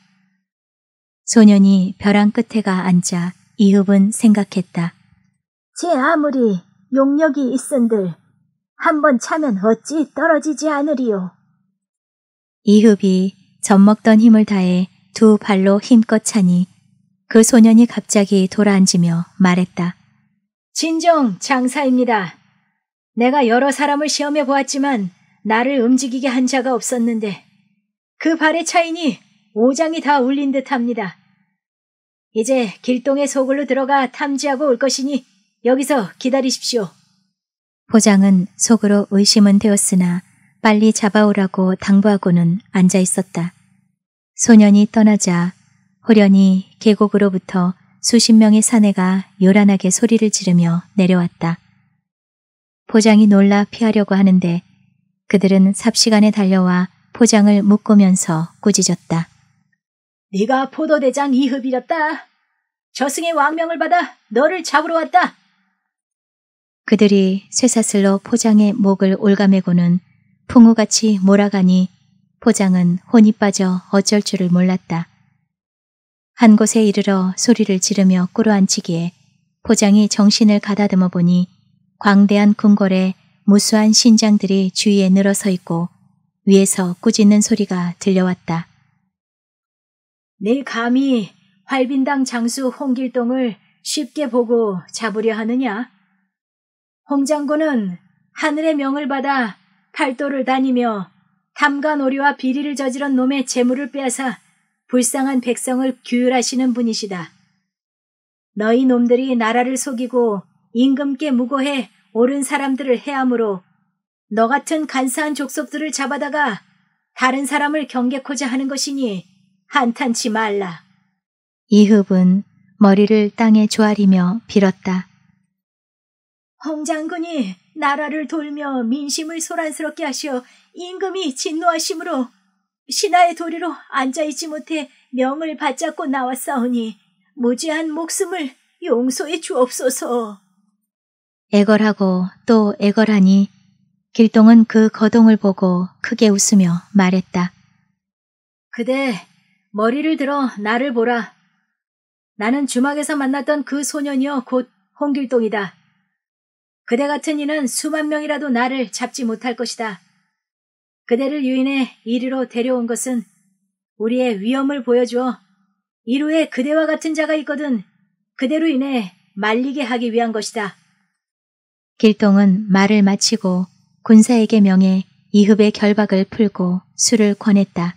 소년이 벼랑 끝에가 앉아 이흡은 생각했다. 제 아무리 용력이 있은들 한 번 차면 어찌 떨어지지 않으리요. 이흡이 젖먹던 힘을 다해 두 발로 힘껏 차니 그 소년이 갑자기 돌아앉으며 말했다. 진정 장사입니다. 내가 여러 사람을 시험해 보았지만 나를 움직이게 한 자가 없었는데 그 발의 차이니 오장이 다 울린 듯합니다. 이제 길동의 소굴로 들어가 탐지하고 올 것이니 여기서 기다리십시오. 보장은 속으로 의심은 되었으나 빨리 잡아오라고 당부하고는 앉아 있었다. 소년이 떠나자 호련히 계곡으로부터 수십 명의 사내가 요란하게 소리를 지르며 내려왔다. 보장이 놀라 피하려고 하는데 그들은 삽시간에 달려와 포장을 묶으면서 꾸짖었다. 네가 포도대장 이흡이었다. 저승의 왕명을 받아 너를 잡으러 왔다. 그들이 쇠사슬로 포장의 목을 올가매고는 풍우같이 몰아가니 포장은 혼이 빠져 어쩔 줄을 몰랐다. 한 곳에 이르러 소리를 지르며 꿇어앉히기에 포장이 정신을 가다듬어 보니 광대한 궁궐에 무수한 신장들이 주위에 늘어서 있고 위에서 꾸짖는 소리가 들려왔다. 내 감히 활빈당 장수 홍길동을 쉽게 보고 잡으려 하느냐? 홍장군은 하늘의 명을 받아 팔도를 다니며 탐관 오류와 비리를 저지른 놈의 재물을 빼앗아 불쌍한 백성을 규율하시는 분이시다. 너희 놈들이 나라를 속이고 임금께 무고해 옳은 사람들을 해함으로 너 같은 간사한 족속들을 잡아다가 다른 사람을 경계코자 하는 것이니 한탄치 말라. 이흡은 머리를 땅에 조아리며 빌었다. 홍 장군이 나라를 돌며 민심을 소란스럽게 하시어 임금이 진노하심으로 신하의 도리로 앉아있지 못해 명을 받잡고 나왔사오니 무지한 목숨을 용서해 주옵소서. 애걸하고 또 애걸하니 길동은 그 거동을 보고 크게 웃으며 말했다. 그대, 머리를 들어 나를 보라. 나는 주막에서 만났던 그 소년이여 곧 홍길동이다. 그대 같은 이는 수만 명이라도 나를 잡지 못할 것이다. 그대를 유인해 이리로 데려온 것은 우리의 위험을 보여주어 이루에 그대와 같은 자가 있거든 그대로 인해 말리게 하기 위한 것이다. 길동은 말을 마치고 군사에게 명해 이흡의 결박을 풀고 술을 권했다.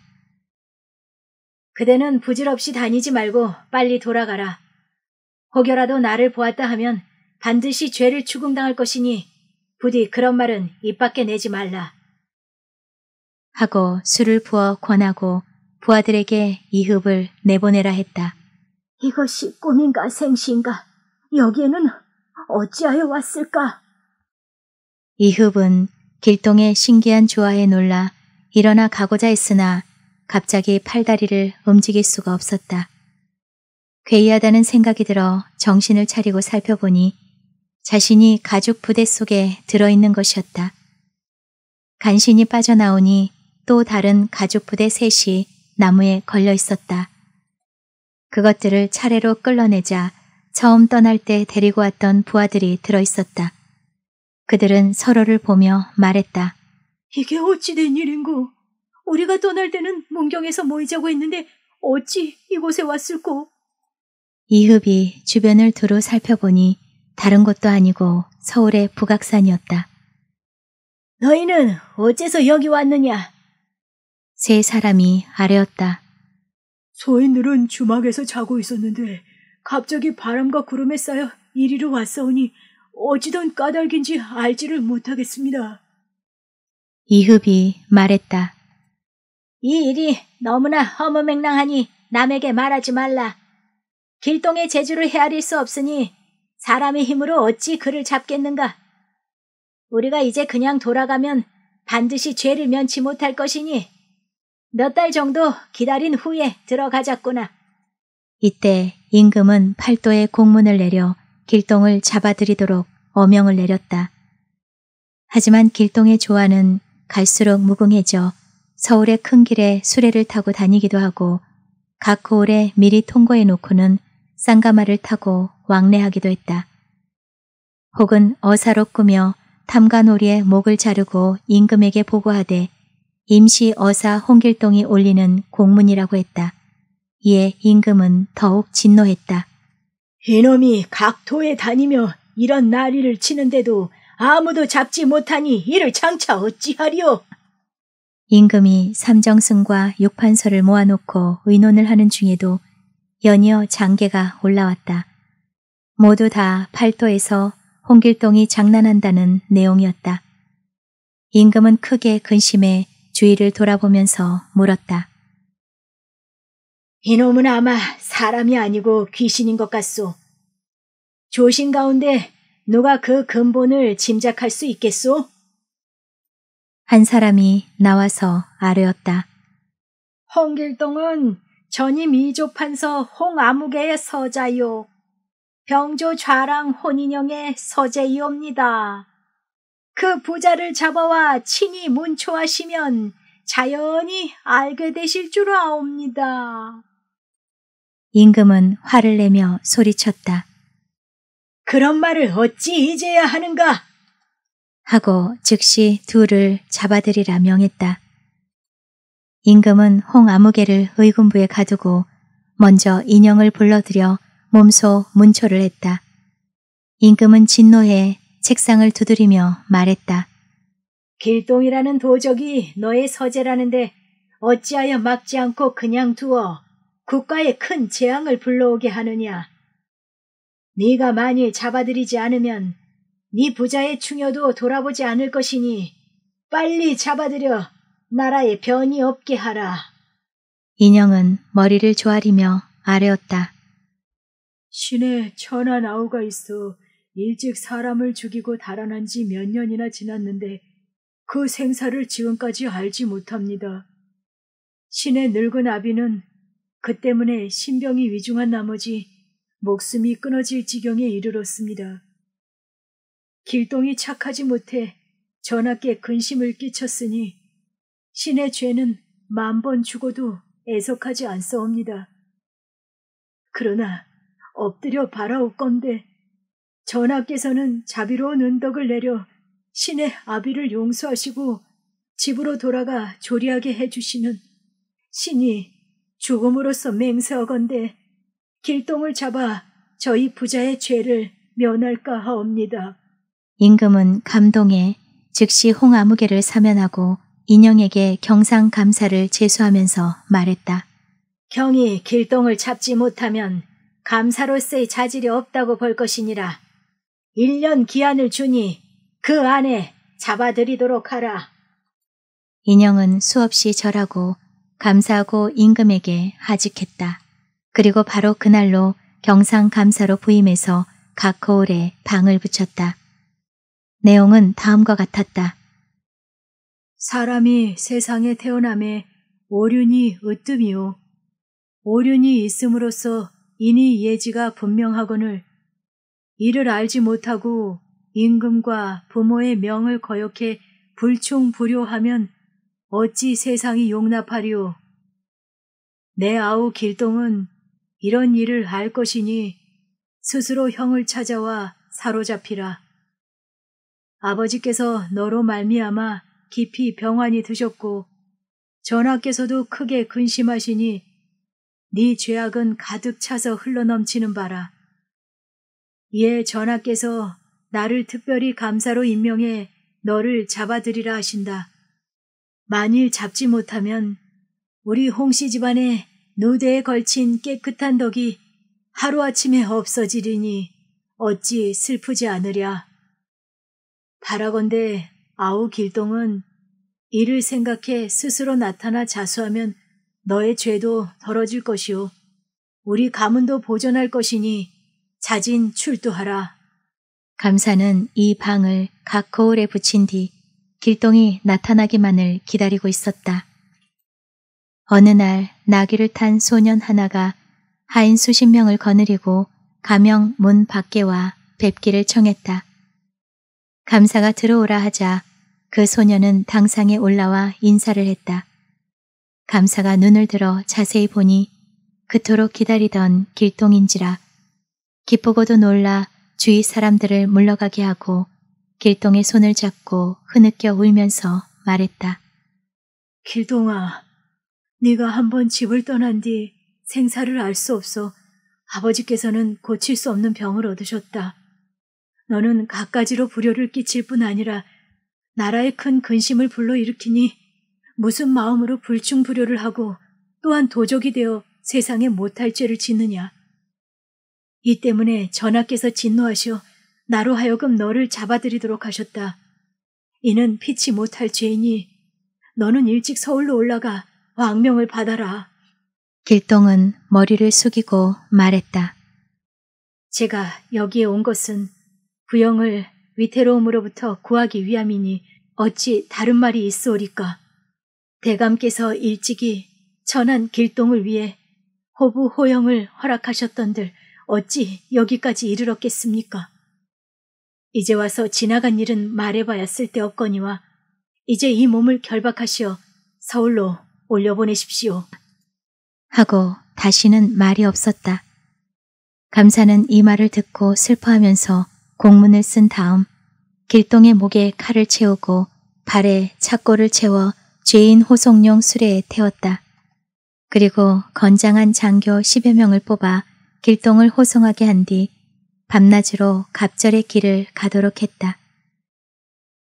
그대는 부질없이 다니지 말고 빨리 돌아가라. 혹여라도 나를 보았다 하면 반드시 죄를 추궁당할 것이니 부디 그런 말은 입 밖에 내지 말라. 하고 술을 부어 권하고 부하들에게 이흡을 내보내라 했다. 이것이 꿈인가 생시인가 여기에는 어찌하여 왔을까? 이흡은 길동의 신기한 조화에 놀라 일어나 가고자 했으나 갑자기 팔다리를 움직일 수가 없었다. 괴이하다는 생각이 들어 정신을 차리고 살펴보니 자신이 가죽 부대 속에 들어있는 것이었다. 간신히 빠져나오니 또 다른 가죽 부대 셋이 나무에 걸려 있었다. 그것들을 차례로 끌어내자 처음 떠날 때 데리고 왔던 부하들이 들어있었다. 그들은 서로를 보며 말했다. 이게 어찌 된 일인고? 우리가 떠날 때는 문경에서 모이자고 했는데 어찌 이곳에 왔을꼬? 이흡이 주변을 두루 살펴보니 다른 곳도 아니고 서울의 북악산이었다. 너희는 어째서 여기 왔느냐? 세 사람이 아래었다. 소인들은 주막에서 자고 있었는데 갑자기 바람과 구름에 쌓여 이리로 왔사오니 어찌된 까닭인지 알지를 못하겠습니다. 이흡이 말했다. 이 일이 너무나 허무맹랑하니 남에게 말하지 말라. 길동의 재주를 헤아릴 수 없으니 사람의 힘으로 어찌 그를 잡겠는가. 우리가 이제 그냥 돌아가면 반드시 죄를 면치 못할 것이니 몇 달 정도 기다린 후에 들어가자꾸나. 이때 임금은 팔도에 공문을 내려 길동을 잡아들이도록 어명을 내렸다. 하지만 길동의 조화는 갈수록 무궁해져 서울의 큰 길에 수레를 타고 다니기도 하고 각 호울에 미리 통과해 놓고는 쌍가마를 타고 왕래하기도 했다. 혹은 어사로 꾸며 탐관오리의 목을 자르고 임금에게 보고하되 임시 어사 홍길동이 올리는 공문이라고 했다. 이에 임금은 더욱 진노했다. 이놈이 각토에 다니며 이런 난리를 치는데도 아무도 잡지 못하니 이를 장차 어찌하리오. 임금이 삼정승과 육판서를 모아놓고 의논을 하는 중에도 연이어 장계가 올라왔다. 모두 다 팔도에서 홍길동이 장난한다는 내용이었다. 임금은 크게 근심해 주위를 돌아보면서 물었다. 이놈은 아마 사람이 아니고 귀신인 것 같소. 조신 가운데 누가 그 근본을 짐작할 수 있겠소? 한 사람이 나와서 아뢰었다. 홍길동은 전임 이조판서 홍아무개의 서자요. 병조 좌랑 혼인영의 서재이옵니다. 그 부자를 잡아와 친히 문초하시면 자연히 알게 되실 줄 아옵니다. 임금은 화를 내며 소리쳤다. 그런 말을 어찌 이제야 하는가? 하고 즉시 둘을 잡아들이라 명했다. 임금은 홍아무개를 의군부에 가두고 먼저 인형을 불러들여 몸소 문초를 했다. 임금은 진노해 책상을 두드리며 말했다. 길동이라는 도적이 너의 서재라는데 어찌하여 막지 않고 그냥 두어 국가에 큰 재앙을 불러오게 하느냐? 네가 만일 잡아들이지 않으면 네 부자의 충여도 돌아보지 않을 것이니 빨리 잡아들여 나라에 변이 없게 하라. 인형은 머리를 조아리며 아뢰었다. 신의 천한 아우가 있어 일찍 사람을 죽이고 달아난 지 몇 년이나 지났는데 그 생사를 지금까지 알지 못합니다. 신의 늙은 아비는 그 때문에 신병이 위중한 나머지 목숨이 끊어질 지경에 이르렀습니다. 길동이 착하지 못해 전하께 근심을 끼쳤으니 신의 죄는 만 번 죽어도 애석하지 않사옵니다. 그러나 엎드려 바라옵건대 전하께서는 자비로운 은덕을 내려 신의 아비를 용서하시고 집으로 돌아가 조리하게 해주시는 신이 죽음으로써 맹세하건대 길동을 잡아 저희 부자의 죄를 면할까 하옵니다. 임금은 감동해 즉시 홍아무개를 사면하고 인형에게 경상감사를 제수하면서 말했다. 경이 길동을 잡지 못하면 감사로서의 자질이 없다고 볼 것이니라. 1년 기한을 주니 그 안에 잡아들이도록 하라. 인형은 수없이 절하고 감사하고 임금에게 하직했다. 그리고 바로 그날로 경상감사로 부임해서 각 거울에 방을 붙였다. 내용은 다음과 같았다. 사람이 세상에 태어남에 오륜이 으뜸이요. 오륜이 있음으로써 이니 예지가 분명하거늘 이를 알지 못하고 임금과 부모의 명을 거역해 불충불효하면 어찌 세상이 용납하리오. 내 아우 길동은 이런 일을 알 것이니 스스로 형을 찾아와 사로잡히라. 아버지께서 너로 말미암아 깊이 병환이 드셨고 전하께서도 크게 근심하시니 네 죄악은 가득 차서 흘러넘치는 바라. 이에 전하께서 나를 특별히 감사로 임명해 너를 잡아들이라 하신다. 만일 잡지 못하면 우리 홍씨 집안의 노대에 걸친 깨끗한 덕이 하루아침에 없어지리니 어찌 슬프지 않으랴. 바라건대 아우 길동은 이를 생각해 스스로 나타나 자수하면 너의 죄도 덜어질 것이오. 우리 가문도 보존할 것이니 자진 출두하라. 감사는 이 방을 각 거울에 붙인 뒤 길동이 나타나기만을 기다리고 있었다. 어느 날 나귀를 탄 소년 하나가 하인 수십 명을 거느리고 가명 문 밖에 와 뵙기를 청했다. 감사가 들어오라 하자 그 소년은 당상에 올라와 인사를 했다. 감사가 눈을 들어 자세히 보니 그토록 기다리던 길동인지라 기쁘고도 놀라 주위 사람들을 물러가게 하고 길동의 손을 잡고 흐느껴 울면서 말했다. 길동아, 네가 한번 집을 떠난 뒤 생사를 알 수 없어 아버지께서는 고칠 수 없는 병을 얻으셨다. 너는 갖가지로 불효를 끼칠 뿐 아니라 나라에 큰 근심을 불러일으키니 무슨 마음으로 불충불효를 하고 또한 도적이 되어 세상에 못할 죄를 짓느냐. 이 때문에 전하께서 진노하시어 나로 하여금 너를 잡아들이도록 하셨다. 이는 피치 못할 죄이니 너는 일찍 서울로 올라가 왕명을 받아라. 길동은 머리를 숙이고 말했다. 제가 여기에 온 것은 구형을 위태로움으로부터 구하기 위함이니 어찌 다른 말이 있으오리까. 대감께서 일찍이 천한 길동을 위해 호부 호영을 허락하셨던들 어찌 여기까지 이르렀겠습니까? 이제 와서 지나간 일은 말해봐야 쓸데없거니와 이제 이 몸을 결박하시어 서울로 올려보내십시오. 하고 다시는 말이 없었다. 감사는 이 말을 듣고 슬퍼하면서 공문을 쓴 다음 길동의 목에 칼을 채우고 발에 착고를 채워 죄인 호송용 수레에 태웠다. 그리고 건장한 장교 10여 명을 뽑아 길동을 호송하게 한뒤 밤낮으로 갑절의 길을 가도록 했다.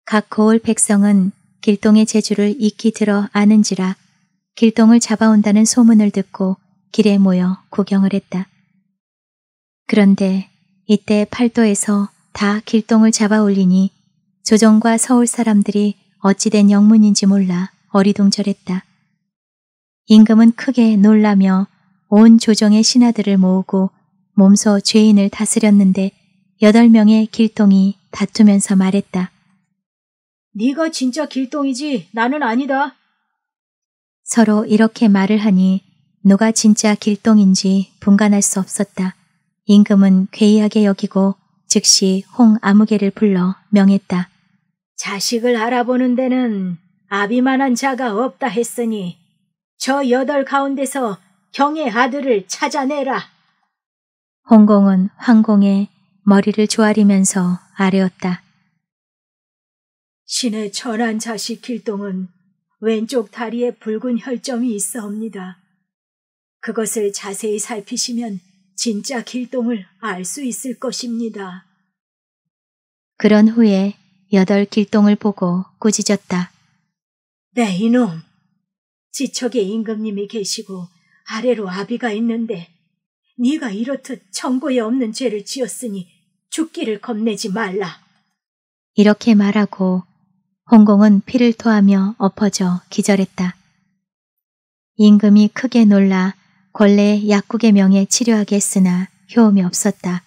각 고을 백성은 길동의 재주를 익히 들어 아는지라 길동을 잡아온다는 소문을 듣고 길에 모여 구경을 했다. 그런데 이때 팔도에서 다 길동을 잡아 올리니 조정과 서울 사람들이 어찌된 영문인지 몰라 어리둥절했다. 임금은 크게 놀라며 온 조정의 신하들을 모으고 몸소 죄인을 다스렸는데 여덟 명의 길동이 다투면서 말했다. 네가 진짜 길동이지 나는 아니다. 서로 이렇게 말을 하니 누가 진짜 길동인지 분간할 수 없었다. 임금은 괴이하게 여기고 즉시 홍 아무개를 불러 명했다. 자식을 알아보는 데는 아비만한 자가 없다 했으니 저 여덟 가운데서 경의 아들을 찾아내라. 홍공은 황공에 머리를 조아리면서 아뢰었다. 신의 천한 자식 길동은 왼쪽 다리에 붉은 혈점이 있어옵니다. 그것을 자세히 살피시면 진짜 길동을 알 수 있을 것입니다. 그런 후에 여덟 길동을 보고 꾸짖었다. 네, 이놈. 지척에 임금님이 계시고 아래로 아비가 있는데 네가 이렇듯 정구에 없는 죄를 지었으니 죽기를 겁내지 말라. 이렇게 말하고 홍공은 피를 토하며 엎어져 기절했다. 임금이 크게 놀라 권래 약국의 명에 치료하겠으나 효험이 없었다.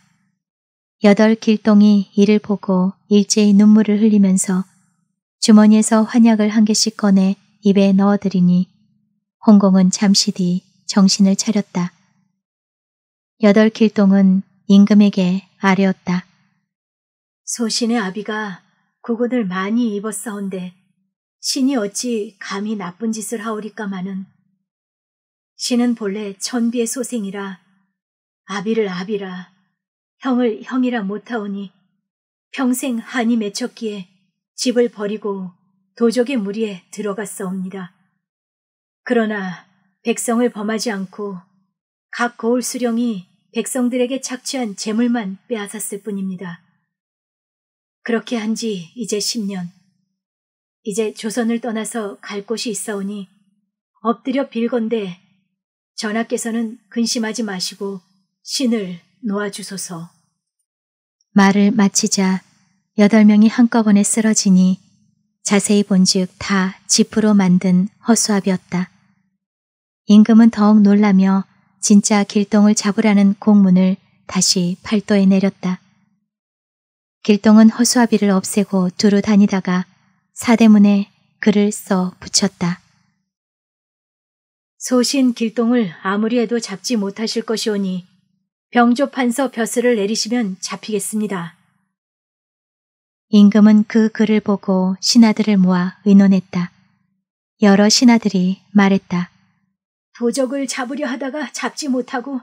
여덟 길동이 이를 보고 일제히 눈물을 흘리면서 주머니에서 환약을 한 개씩 꺼내 입에 넣어드리니 홍공은 잠시 뒤 정신을 차렸다. 여덟 길동은 임금에게 아뢰었다. 소신의 아비가 구군을 많이 입었사온데 신이 어찌 감히 나쁜 짓을 하오리까마는 신은 본래 천비의 소생이라 아비를 아비라 형을 형이라 못하오니 평생 한이 맺혔기에 집을 버리고 도적의 무리에 들어갔사옵니다. 그러나 백성을 범하지 않고 각 거울 수령이 백성들에게 착취한 재물만 빼앗았을 뿐입니다. 그렇게 한 지 이제 10년. 이제 조선을 떠나서 갈 곳이 있어오니 엎드려 빌건데 전하께서는 근심하지 마시고 신을 놓아주소서. 말을 마치자 여덟 명이 한꺼번에 쓰러지니 자세히 본즉 다 지프로 만든 허수아비였다. 임금은 더욱 놀라며 진짜 길동을 잡으라는 공문을 다시 팔도에 내렸다. 길동은 허수아비를 없애고 두루 다니다가 사대문에 글을 써 붙였다. 소신 길동을 아무리 해도 잡지 못하실 것이오니 병조판서 벼슬을 내리시면 잡히겠습니다. 임금은 그 글을 보고 신하들을 모아 의논했다. 여러 신하들이 말했다. 도적을 잡으려 하다가 잡지 못하고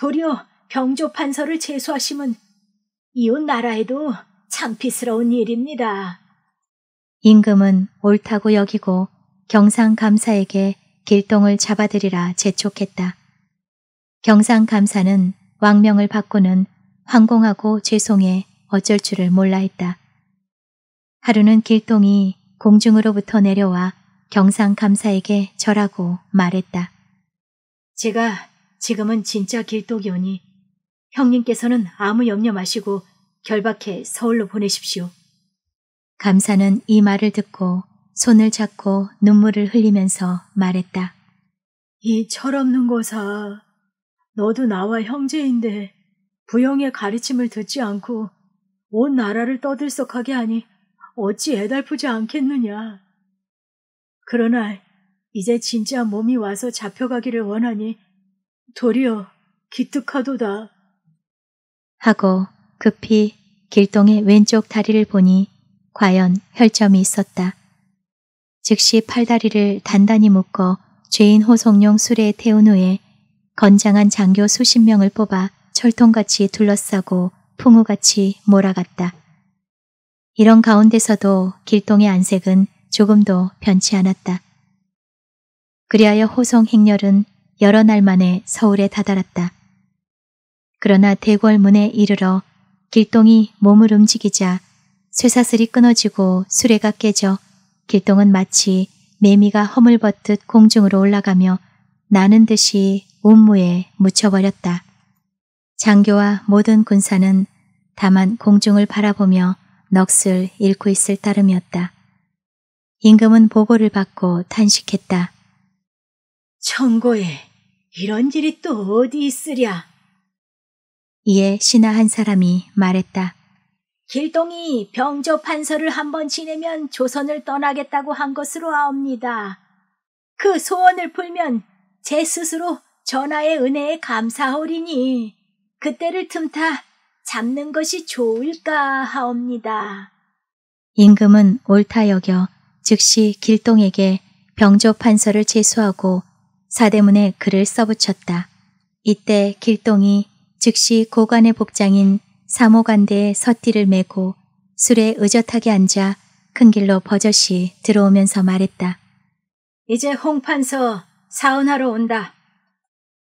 도리어 병조판서를 제소하심은 이웃 나라에도 창피스러운 일입니다. 임금은 옳다고 여기고 경상감사에게 길동을 잡아들이라 재촉했다. 경상감사는 왕명을 바꾸는 황공하고 죄송해 어쩔 줄을 몰라 했다. 하루는 길동이 공중으로부터 내려와 경상감사에게 절하고 말했다. 제가 지금은 진짜 길독이 오니 형님께서는 아무 염려 마시고 결박해 서울로 보내십시오. 감사는 이 말을 듣고 손을 잡고 눈물을 흘리면서 말했다. 이 철없는 고사, 너도 나와 형제인데 부영의 가르침을 듣지 않고 온 나라를 떠들썩하게 하니 어찌 애달프지 않겠느냐. 그러나 이제 진짜 몸이 와서 잡혀가기를 원하니 도리어 기특하도다. 하고 급히 길동의 왼쪽 다리를 보니 과연 혈점이 있었다. 즉시 팔다리를 단단히 묶어 죄인 호송용 수레에 태운 후에 건장한 장교 수십 명을 뽑아 철통같이 둘러싸고 풍우같이 몰아갔다. 이런 가운데서도 길동의 안색은 조금도 변치 않았다. 그리하여 호송 행렬은 여러 날 만에 서울에 다다랐다. 그러나 대궐문에 이르러 길동이 몸을 움직이자 쇠사슬이 끊어지고 수레가 깨져 길동은 마치 매미가 허물 벗듯 공중으로 올라가며 나는 듯이 온무에 묻혀버렸다. 장교와 모든 군사는 다만 공중을 바라보며 넋을 잃고 있을 따름이었다. 임금은 보고를 받고 탄식했다. 천고에 이런 일이 또 어디 있으랴. 이에 신하 한 사람이 말했다. 길동이 병조 판서를 한번 지내면 조선을 떠나겠다고 한 것으로 아옵니다. 그 소원을 풀면 제 스스로 전하의 은혜에 감사하리니 오 그때를 틈타 잡는 것이 좋을까 하옵니다. 임금은 옳다 여겨 즉시 길동에게 병조 판서를 제수하고 사대문에 글을 써붙였다. 이때 길동이 즉시 고관의 복장인 사모관대의 서띠를 메고 술에 의젓하게 앉아 큰 길로 버젓이 들어오면서 말했다. 이제 홍판서 사은하러 온다.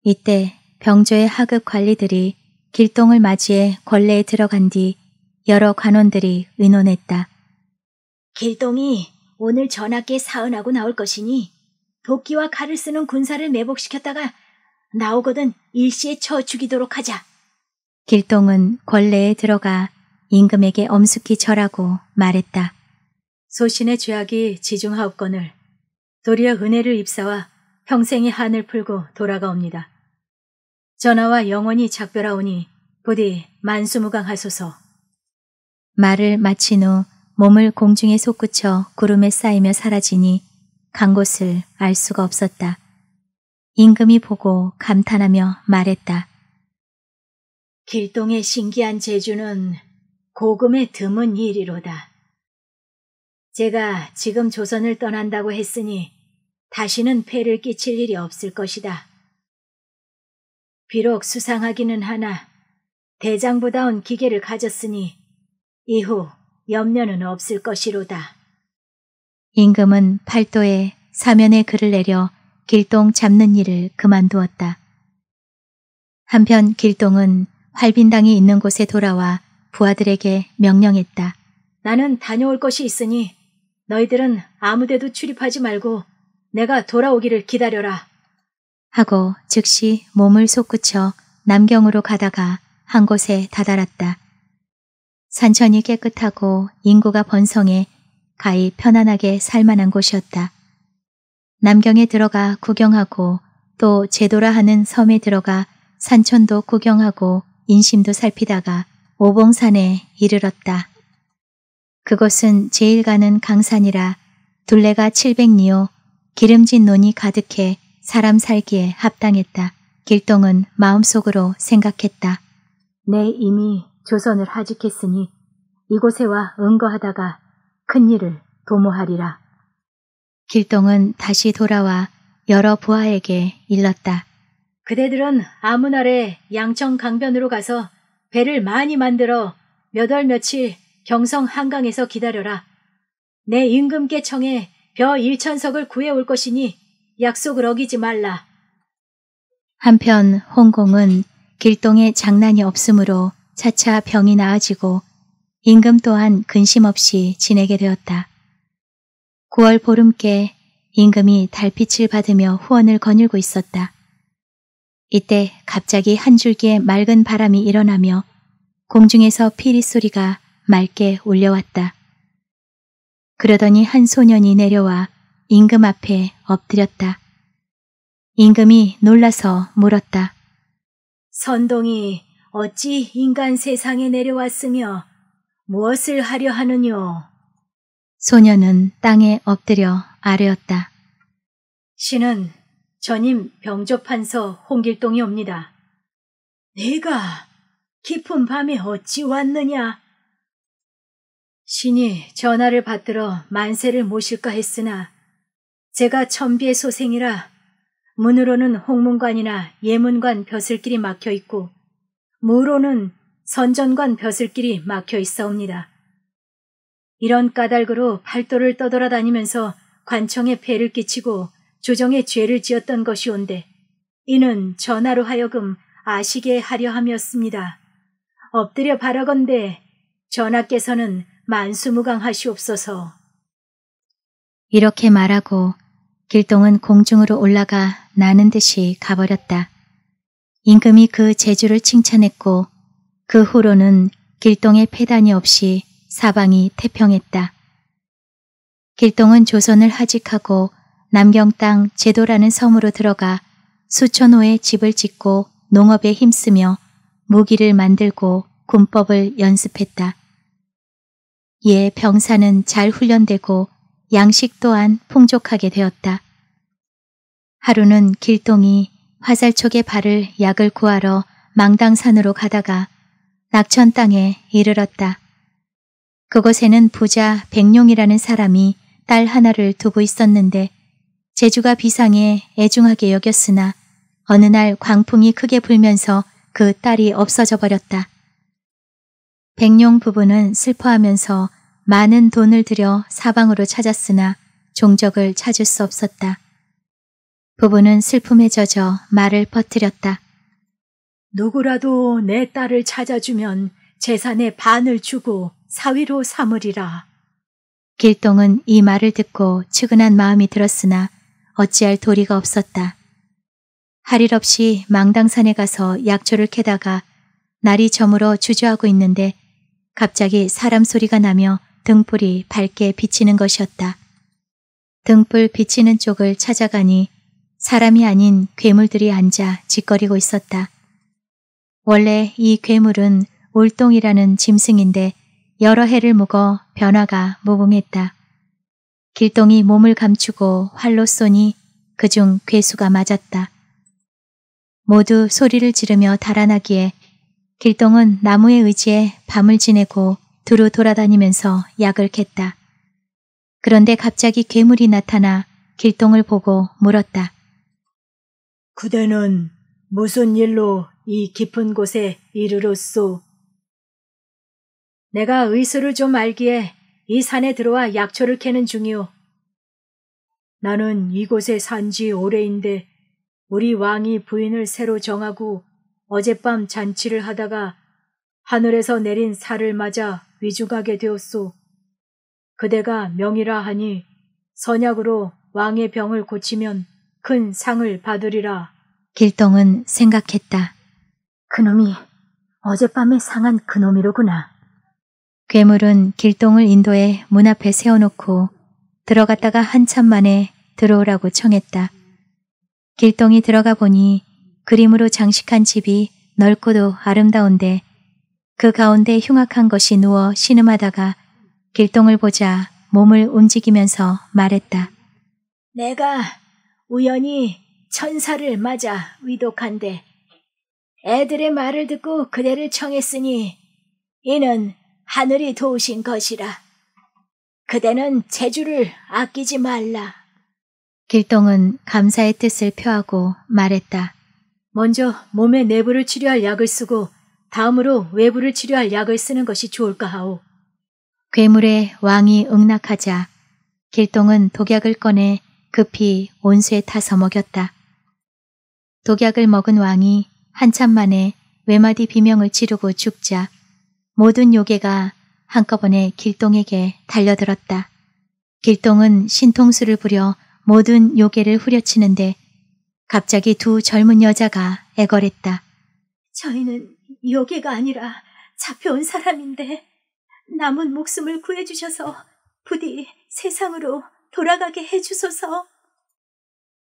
이때 병조의 하급 관리들이 길동을 맞이해 권례에 들어간 뒤 여러 관원들이 의논했다. 길동이 오늘 전하께 사은하고 나올 것이니 도끼와 칼을 쓰는 군사를 매복시켰다가 나오거든 일시에 쳐 죽이도록 하자. 길동은 권례에 들어가 임금에게 엄숙히 절하고 말했다. 소신의 죄악이 지중하옵건을 도리어 은혜를 입사와 평생의 한을 풀고 돌아가옵니다. 전하와 영원히 작별하오니 부디 만수무강하소서. 말을 마친 후 몸을 공중에 솟구쳐 구름에 쌓이며 사라지니 간 곳을 알 수가 없었다. 임금이 보고 감탄하며 말했다. 길동의 신기한 재주는 고금에 드문 일이로다. 제가 지금 조선을 떠난다고 했으니 다시는 폐를 끼칠 일이 없을 것이다. 비록 수상하기는 하나 대장보다운 기계를 가졌으니 이후 염려는 없을 것이로다. 임금은 팔도에 사면의 글을 내려 길동 잡는 일을 그만두었다. 한편 길동은 활빈당이 있는 곳에 돌아와 부하들에게 명령했다. 나는 다녀올 것이 있으니 너희들은 아무데도 출입하지 말고 내가 돌아오기를 기다려라. 하고 즉시 몸을 솟구쳐 남경으로 가다가 한 곳에 다다랐다. 산천이 깨끗하고 인구가 번성해 가히 편안하게 살만한 곳이었다. 남경에 들어가 구경하고 또 제도라 하는 섬에 들어가 산천도 구경하고 인심도 살피다가 오봉산에 이르렀다. 그곳은 제일 가는 강산이라 둘레가 700리오 기름진 논이 가득해 사람 살기에 합당했다. 길동은 마음속으로 생각했다. 내 네, 이미 조선을 하직했으니 이곳에 와응거하다가큰 일을 도모하리라. 길동은 다시 돌아와 여러 부하에게 일렀다. 그대들은 아무 날에 양청 강변으로 가서 배를 많이 만들어 몇월 며칠 경성 한강에서 기다려라. 내 임금께 청해 벼 일천석을 구해올 것이니 약속을 어기지 말라. 한편 홍공은 길동에 장난이 없으므로 차차 병이 나아지고 임금 또한 근심 없이 지내게 되었다. 9월 보름께 임금이 달빛을 받으며 후원을 거닐고 있었다. 이때 갑자기 한 줄기의 맑은 바람이 일어나며 공중에서 피리 소리가 맑게 울려왔다. 그러더니 한 소년이 내려와 임금 앞에 엎드렸다. 임금이 놀라서 물었다. 선동이 어찌 인간 세상에 내려왔으며 무엇을 하려 하느뇨? 소녀는 땅에 엎드려 아뢰었다. 신은 전임 병조판서 홍길동이 옵니다. 내가 깊은 밤에 어찌 왔느냐? 신이 전화를 받들어 만세를 모실까 했으나 제가 천비의 소생이라 문으로는 홍문관이나 예문관 벼슬길이 막혀 있고 무로는 선전관 벼슬길이 막혀 있어옵니다. 이런 까닭으로 팔도를 떠돌아다니면서 관청에 폐를 끼치고 조정에 죄를 지었던 것이온데 이는 전하로 하여금 아시게 하려 함이었습니다. 엎드려 바라건대 전하께서는 만수무강하시옵소서. 이렇게 말하고 길동은 공중으로 올라가 나는 듯이 가버렸다. 임금이 그 재주를 칭찬했고 그 후로는 길동의 폐단이 없이 사방이 태평했다. 길동은 조선을 하직하고 남경 땅 제도라는 섬으로 들어가 수천 호의 집을 짓고 농업에 힘쓰며 무기를 만들고 군법을 연습했다. 이에 병사는 잘 훈련되고 양식 또한 풍족하게 되었다. 하루는 길동이 화살촉의 발을 약을 구하러 망당산으로 가다가 낙천 땅에 이르렀다. 그곳에는 부자 백룡이라는 사람이 딸 하나를 두고 있었는데 재주가 비상해 애중하게 여겼으나 어느 날 광풍이 크게 불면서 그 딸이 없어져 버렸다. 백룡 부부는 슬퍼하면서 많은 돈을 들여 사방으로 찾았으나 종적을 찾을 수 없었다. 부부는 슬픔에 젖어 말을 퍼뜨렸다. 누구라도 내 딸을 찾아주면 재산의 반을 주고 사위로 삼으리라. 길동은 이 말을 듣고 측은한 마음이 들었으나 어찌할 도리가 없었다. 할 일 없이 망당산에 가서 약초를 캐다가 날이 저물어 주저하고 있는데 갑자기 사람 소리가 나며 등불이 밝게 비치는 것이었다. 등불 비치는 쪽을 찾아가니 사람이 아닌 괴물들이 앉아 짓거리고 있었다. 원래 이 괴물은 울동이라는 짐승인데 여러 해를 묵어 변화가 무궁했다. 길동이 몸을 감추고 활로 쏘니 그 중 괴수가 맞았다. 모두 소리를 지르며 달아나기에 길동은 나무에 의지해 밤을 지내고 두루 돌아다니면서 약을 캤다. 그런데 갑자기 괴물이 나타나 길동을 보고 물었다. 그대는 무슨 일로 이 깊은 곳에 이르렀소? 내가 의수를 좀 알기에 이 산에 들어와 약초를 캐는 중이오. 나는 이곳에 산 지 오래인데 우리 왕이 부인을 새로 정하고 어젯밤 잔치를 하다가 하늘에서 내린 살을 맞아 위중하게 되었소. 그대가 명이라 하니 선약으로 왕의 병을 고치면 큰 상을 받으리라. 길동은 생각했다. 그놈이 어젯밤에 상한 그놈이로구나. 괴물은 길동을 인도에 문 앞에 세워놓고 들어갔다가 한참 만에 들어오라고 청했다. 길동이 들어가 보니 그림으로 장식한 집이 넓고도 아름다운데 그 가운데 흉악한 것이 누워 신음하다가 길동을 보자 몸을 움직이면서 말했다. 내가 우연히 천사를 맞아 위독한데 애들의 말을 듣고 그대를 청했으니 이는 하늘이 도우신 것이라. 그대는 재주를 아끼지 말라. 길동은 감사의 뜻을 표하고 말했다. 먼저 몸의 내부를 치료할 약을 쓰고 다음으로 외부를 치료할 약을 쓰는 것이 좋을까 하오. 괴물의 왕이 응낙하자 길동은 독약을 꺼내 급히 온수에 타서 먹였다. 독약을 먹은 왕이 한참 만에 외마디 비명을 치르고 죽자 모든 요괴가 한꺼번에 길동에게 달려들었다. 길동은 신통수를 부려 모든 요괴를 후려치는데 갑자기 두 젊은 여자가 애걸했다. 저희는 요괴가 아니라 잡혀온 사람인데 남은 목숨을 구해주셔서 부디 세상으로 돌아가게 해주소서.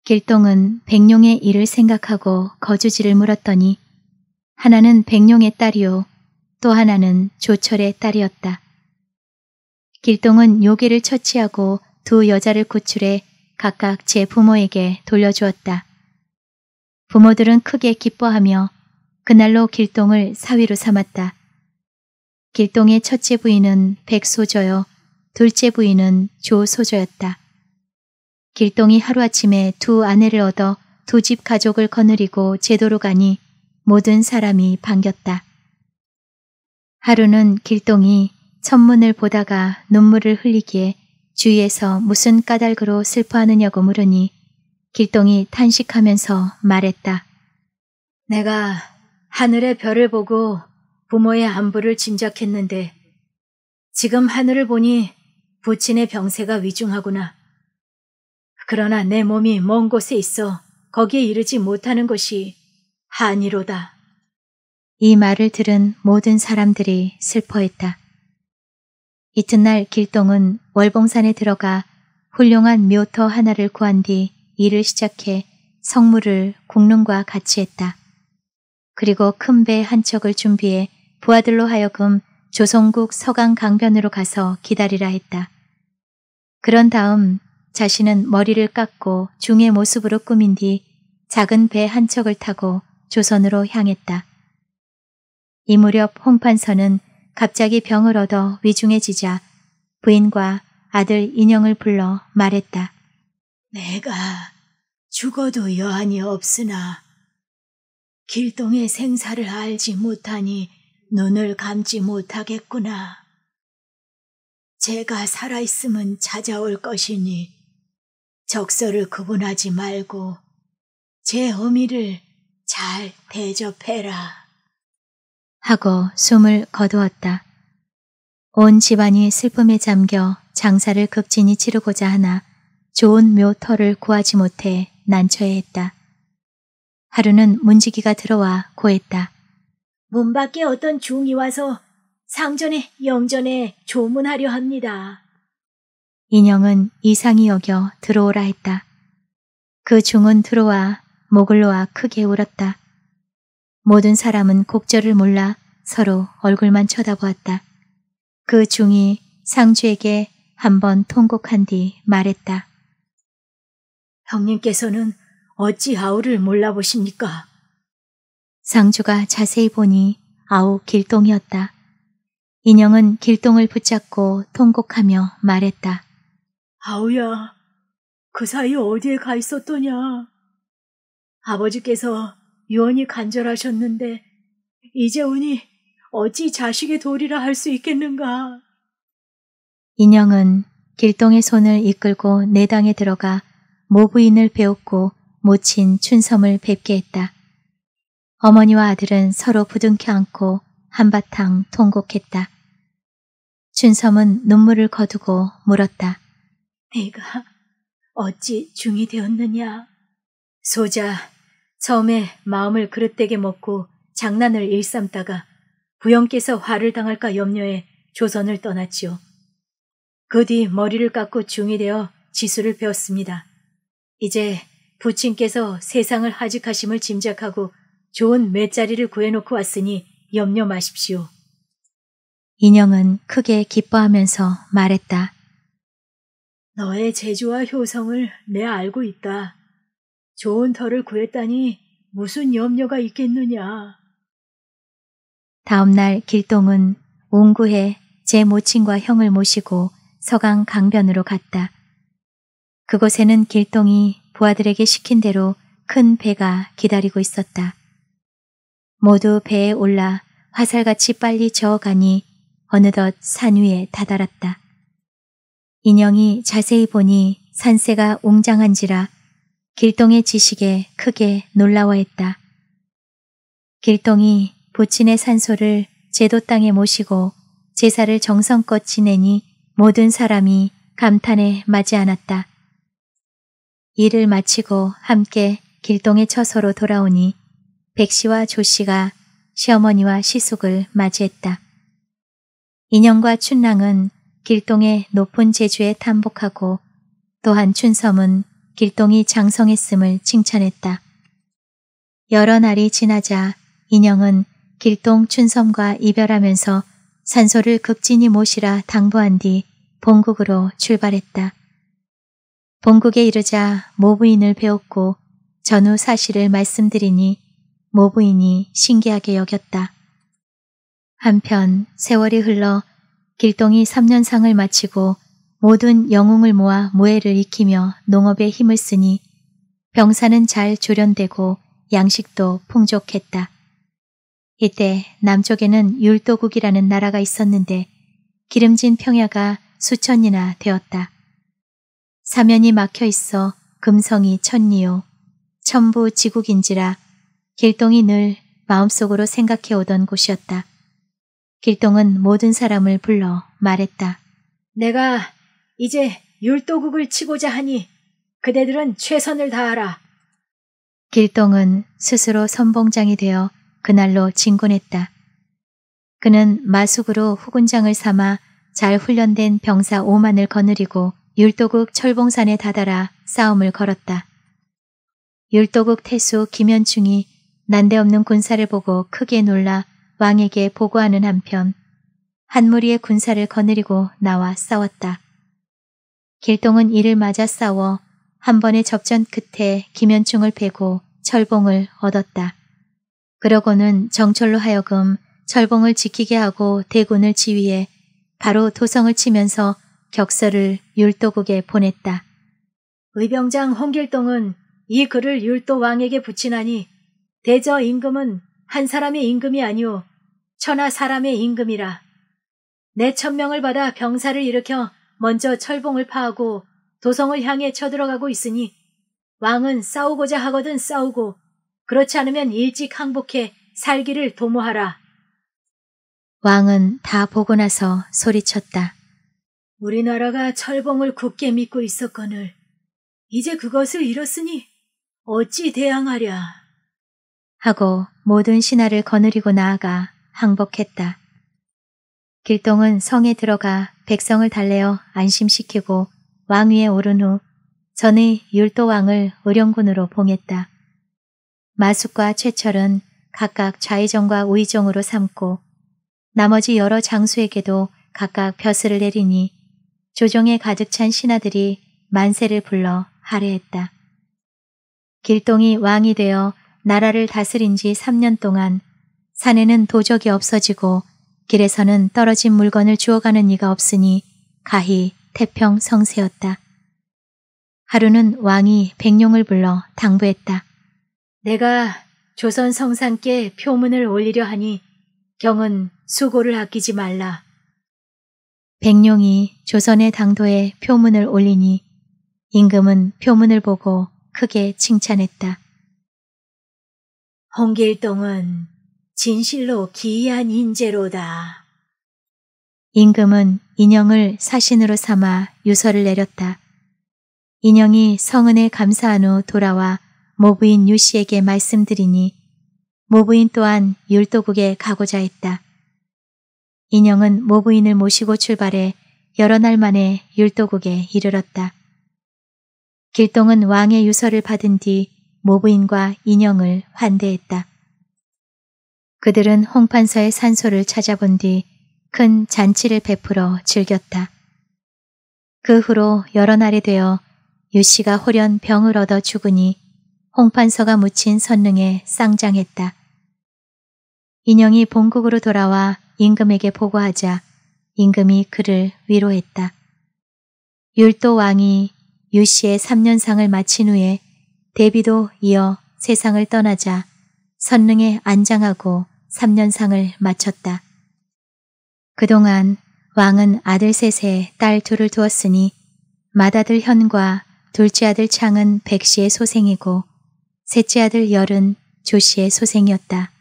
길동은 백룡의 일을 생각하고 거주지를 물었더니 하나는 백룡의 딸이요 또 하나는 조철의 딸이었다. 길동은 요괴를 처치하고 두 여자를 구출해 각각 제 부모에게 돌려주었다. 부모들은 크게 기뻐하며 그날로 길동을 사위로 삼았다. 길동의 첫째 부인은 백소저요 둘째 부인은 조소저였다. 길동이 하루아침에 두 아내를 얻어 두 집 가족을 거느리고 제도로 가니 모든 사람이 반겼다. 하루는 길동이 천문을 보다가 눈물을 흘리기에 주위에서 무슨 까닭으로 슬퍼하느냐고 물으니 길동이 탄식하면서 말했다. 내가 하늘의 별을 보고 부모의 안부를 짐작했는데 지금 하늘을 보니 부친의 병세가 위중하구나. 그러나 내 몸이 먼 곳에 있어 거기에 이르지 못하는 것이 한이로다. 이 말을 들은 모든 사람들이 슬퍼했다. 이튿날 길동은 월봉산에 들어가 훌륭한 묘터 하나를 구한 뒤 일을 시작해 성물을 국릉과 같이 했다. 그리고 큰 배 한 척을 준비해 부하들로 하여금 조선국 서강 강변으로 가서 기다리라 했다. 그런 다음 자신은 머리를 깎고 중의 모습으로 꾸민 뒤 작은 배 한 척을 타고 조선으로 향했다. 이 무렵 홍판서는 갑자기 병을 얻어 위중해지자 부인과 아들 인형을 불러 말했다. 내가 죽어도 여한이 없으나 길동의 생사를 알지 못하니 눈을 감지 못하겠구나. 제가 살아있으면 찾아올 것이니 적서를 구분하지 말고 제 어미를 잘 대접해라. 하고 숨을 거두었다. 온 집안이 슬픔에 잠겨 장사를 급진히 치르고자 하나 좋은 묘터를 구하지 못해 난처해했다. 하루는 문지기가 들어와 고했다. 문 밖에 어떤 중이 와서 상전에 영전에 조문하려 합니다. 인형은 이상이 여겨 들어오라 했다. 그 중은 들어와 목을 놓아 크게 울었다. 모든 사람은 곡절을 몰라 서로 얼굴만 쳐다보았다. 그 중이 상주에게 한번 통곡한 뒤 말했다. 형님께서는 어찌 하우를 몰라보십니까? 상주가 자세히 보니 아우 길동이었다. 인형은 길동을 붙잡고 통곡하며 말했다. 아우야, 그 사이 어디에 가 있었더냐? 아버지께서 유언이 간절하셨는데 이제 오니 어찌 자식의 도리라 할 수 있겠는가? 인형은 길동의 손을 이끌고 내당에 들어가 모부인을 배웠고 모친 춘섬을 뵙게 했다. 어머니와 아들은 서로 부둥켜 안고 한바탕 통곡했다. 준섬은 눈물을 거두고 물었다. 내가 어찌 중이 되었느냐? 소자, 처음에 마음을 그릇되게 먹고 장난을 일삼다가 부영께서 화를 당할까 염려해 조선을 떠났지요. 그 뒤 머리를 깎고 중이 되어 지수를 배웠습니다. 이제 부친께서 세상을 하직하심을 짐작하고 좋은 매자리를 구해놓고 왔으니 염려 마십시오. 인형은 크게 기뻐하면서 말했다. 너의 재주와 효성을 내 알고 있다. 좋은 털을 구했다니 무슨 염려가 있겠느냐. 다음날 길동은 옹구에 제 모친과 형을 모시고 서강 강변으로 갔다. 그곳에는 길동이 부하들에게 시킨 대로 큰 배가 기다리고 있었다. 모두 배에 올라 화살같이 빨리 저어가니 어느덧 산 위에 다다랐다. 인형이 자세히 보니 산세가 웅장한지라 길동의 지식에 크게 놀라워했다. 길동이 부친의 산소를 제도 땅에 모시고 제사를 정성껏 지내니 모든 사람이 감탄에 맞지 않았다. 일을 마치고 함께 길동의 처소로 돌아오니 백씨와 조씨가 시어머니와 시숙을 맞이했다. 인형과 춘랑은 길동의 높은 제주에 탐복하고 또한 춘섬은 길동이 장성했음을 칭찬했다. 여러 날이 지나자 인형은 길동 춘섬과 이별하면서 산소를 극진히 모시라 당부한 뒤 본국으로 출발했다. 본국에 이르자 모부인을 배웠고 전후 사실을 말씀드리니 모부인이 신기하게 여겼다. 한편 세월이 흘러 길동이 3년상을 마치고 모든 영웅을 모아 모해를 익히며 농업에 힘을 쓰니 병사는 잘 조련되고 양식도 풍족했다. 이때 남쪽에는 율도국이라는 나라가 있었는데 기름진 평야가 수천이나 되었다. 사면이 막혀 있어 금성이 천리요, 천부 지국인지라 길동이 늘 마음속으로 생각해 오던 곳이었다. 길동은 모든 사람을 불러 말했다. 내가 이제 율도국을 치고자 하니 그대들은 최선을 다하라. 길동은 스스로 선봉장이 되어 그날로 진군했다. 그는 마숙으로 후군장을 삼아 잘 훈련된 병사 5만을 거느리고 율도국 철봉산에 다다라 싸움을 걸었다. 율도국 태수 김현충이 난데없는 군사를 보고 크게 놀라 왕에게 보고하는 한편 한 무리의 군사를 거느리고 나와 싸웠다. 길동은 이를 맞아 싸워 한 번의 접전 끝에 김현충을 베고 철봉을 얻었다. 그러고는 정철로 하여금 철봉을 지키게 하고 대군을 지휘해 바로 도성을 치면서 격서를 율도국에 보냈다. 의병장 홍길동은 이 글을 율도 왕에게 붙이나니 대저 임금은 한 사람의 임금이 아니오 천하 사람의 임금이라. 내 천명을 받아 병사를 일으켜 먼저 철봉을 파하고 도성을 향해 쳐들어가고 있으니 왕은 싸우고자 하거든 싸우고 그렇지 않으면 일찍 항복해 살기를 도모하라. 왕은 다 보고 나서 소리쳤다. 우리나라가 철봉을 굳게 믿고 있었거늘 이제 그것을 잃었으니 어찌 대항하랴. 하고 모든 신하를 거느리고 나아가 항복했다. 길동은 성에 들어가 백성을 달래어 안심시키고 왕위에 오른 후 전의 율도왕을 의령군으로 봉했다. 마숙과 최철은 각각 좌의정과 우의정으로 삼고 나머지 여러 장수에게도 각각 벼슬을 내리니 조정에 가득 찬 신하들이 만세를 불러 하례했다. 길동이 왕이 되어 나라를 다스린 지 3년 동안 산에는 도적이 없어지고 길에서는 떨어진 물건을 주워가는 이가 없으니 가히 태평 성세였다. 하루는 왕이 백룡을 불러 당부했다. 내가 조선 성상께 표문을 올리려 하니 경은 수고를 아끼지 말라. 백룡이 조선의 당도에 표문을 올리니 임금은 표문을 보고 크게 칭찬했다. 홍길동은 진실로 기이한 인재로다. 임금은 인형을 사신으로 삼아 유서를 내렸다. 인형이 성은에 감사한 후 돌아와 모부인 유씨에게 말씀드리니 모부인 또한 율도국에 가고자 했다. 인형은 모부인을 모시고 출발해 여러 날 만에 율도국에 이르렀다. 길동은 왕의 유서를 받은 뒤 모부인과 인형을 환대했다. 그들은 홍판서의 산소를 찾아본 뒤 큰 잔치를 베풀어 즐겼다. 그 후로 여러 날이 되어 유씨가 홀연 병을 얻어 죽으니 홍판서가 묻힌 선릉에 쌍장했다. 인형이 본국으로 돌아와 임금에게 보고하자 임금이 그를 위로했다. 율도 왕이 유씨의 3년상을 마친 후에 데비도 이어 세상을 떠나자 선릉에 안장하고 3년상을 마쳤다. 그동안 왕은 아들 셋에 딸 둘을 두었으니 맏아들 현과 둘째 아들 창은 백씨의 소생이고 셋째 아들 열은 조씨의 소생이었다.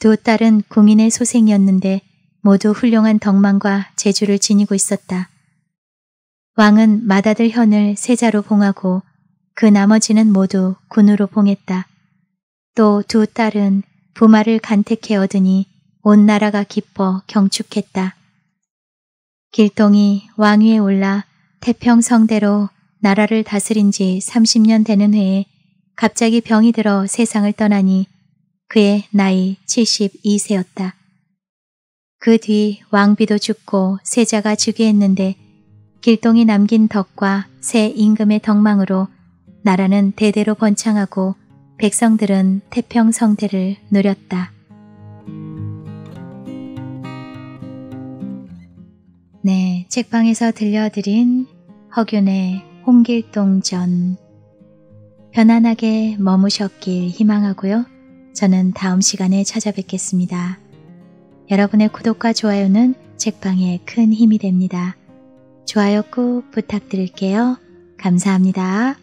두 딸은 궁인의 소생이었는데 모두 훌륭한 덕망과 재주를 지니고 있었다. 왕은 맏아들 현을 세자로 봉하고 그 나머지는 모두 군으로 봉했다. 또 두 딸은 부마를 간택해 얻으니 온 나라가 기뻐 경축했다. 길동이 왕위에 올라 태평성대로 나라를 다스린 지 30년 되는 해에 갑자기 병이 들어 세상을 떠나니 그의 나이 72세였다. 그 뒤 왕비도 죽고 세자가 즉위했는데 길동이 남긴 덕과 새 임금의 덕망으로 나라는 대대로 번창하고 백성들은 태평성대를 누렸다. 네, 책방에서 들려드린 허균의 홍길동전 편안하게 머무셨길 희망하고요. 저는 다음 시간에 찾아뵙겠습니다. 여러분의 구독과 좋아요는 책방에 큰 힘이 됩니다. 좋아요 꾹 부탁드릴게요. 감사합니다.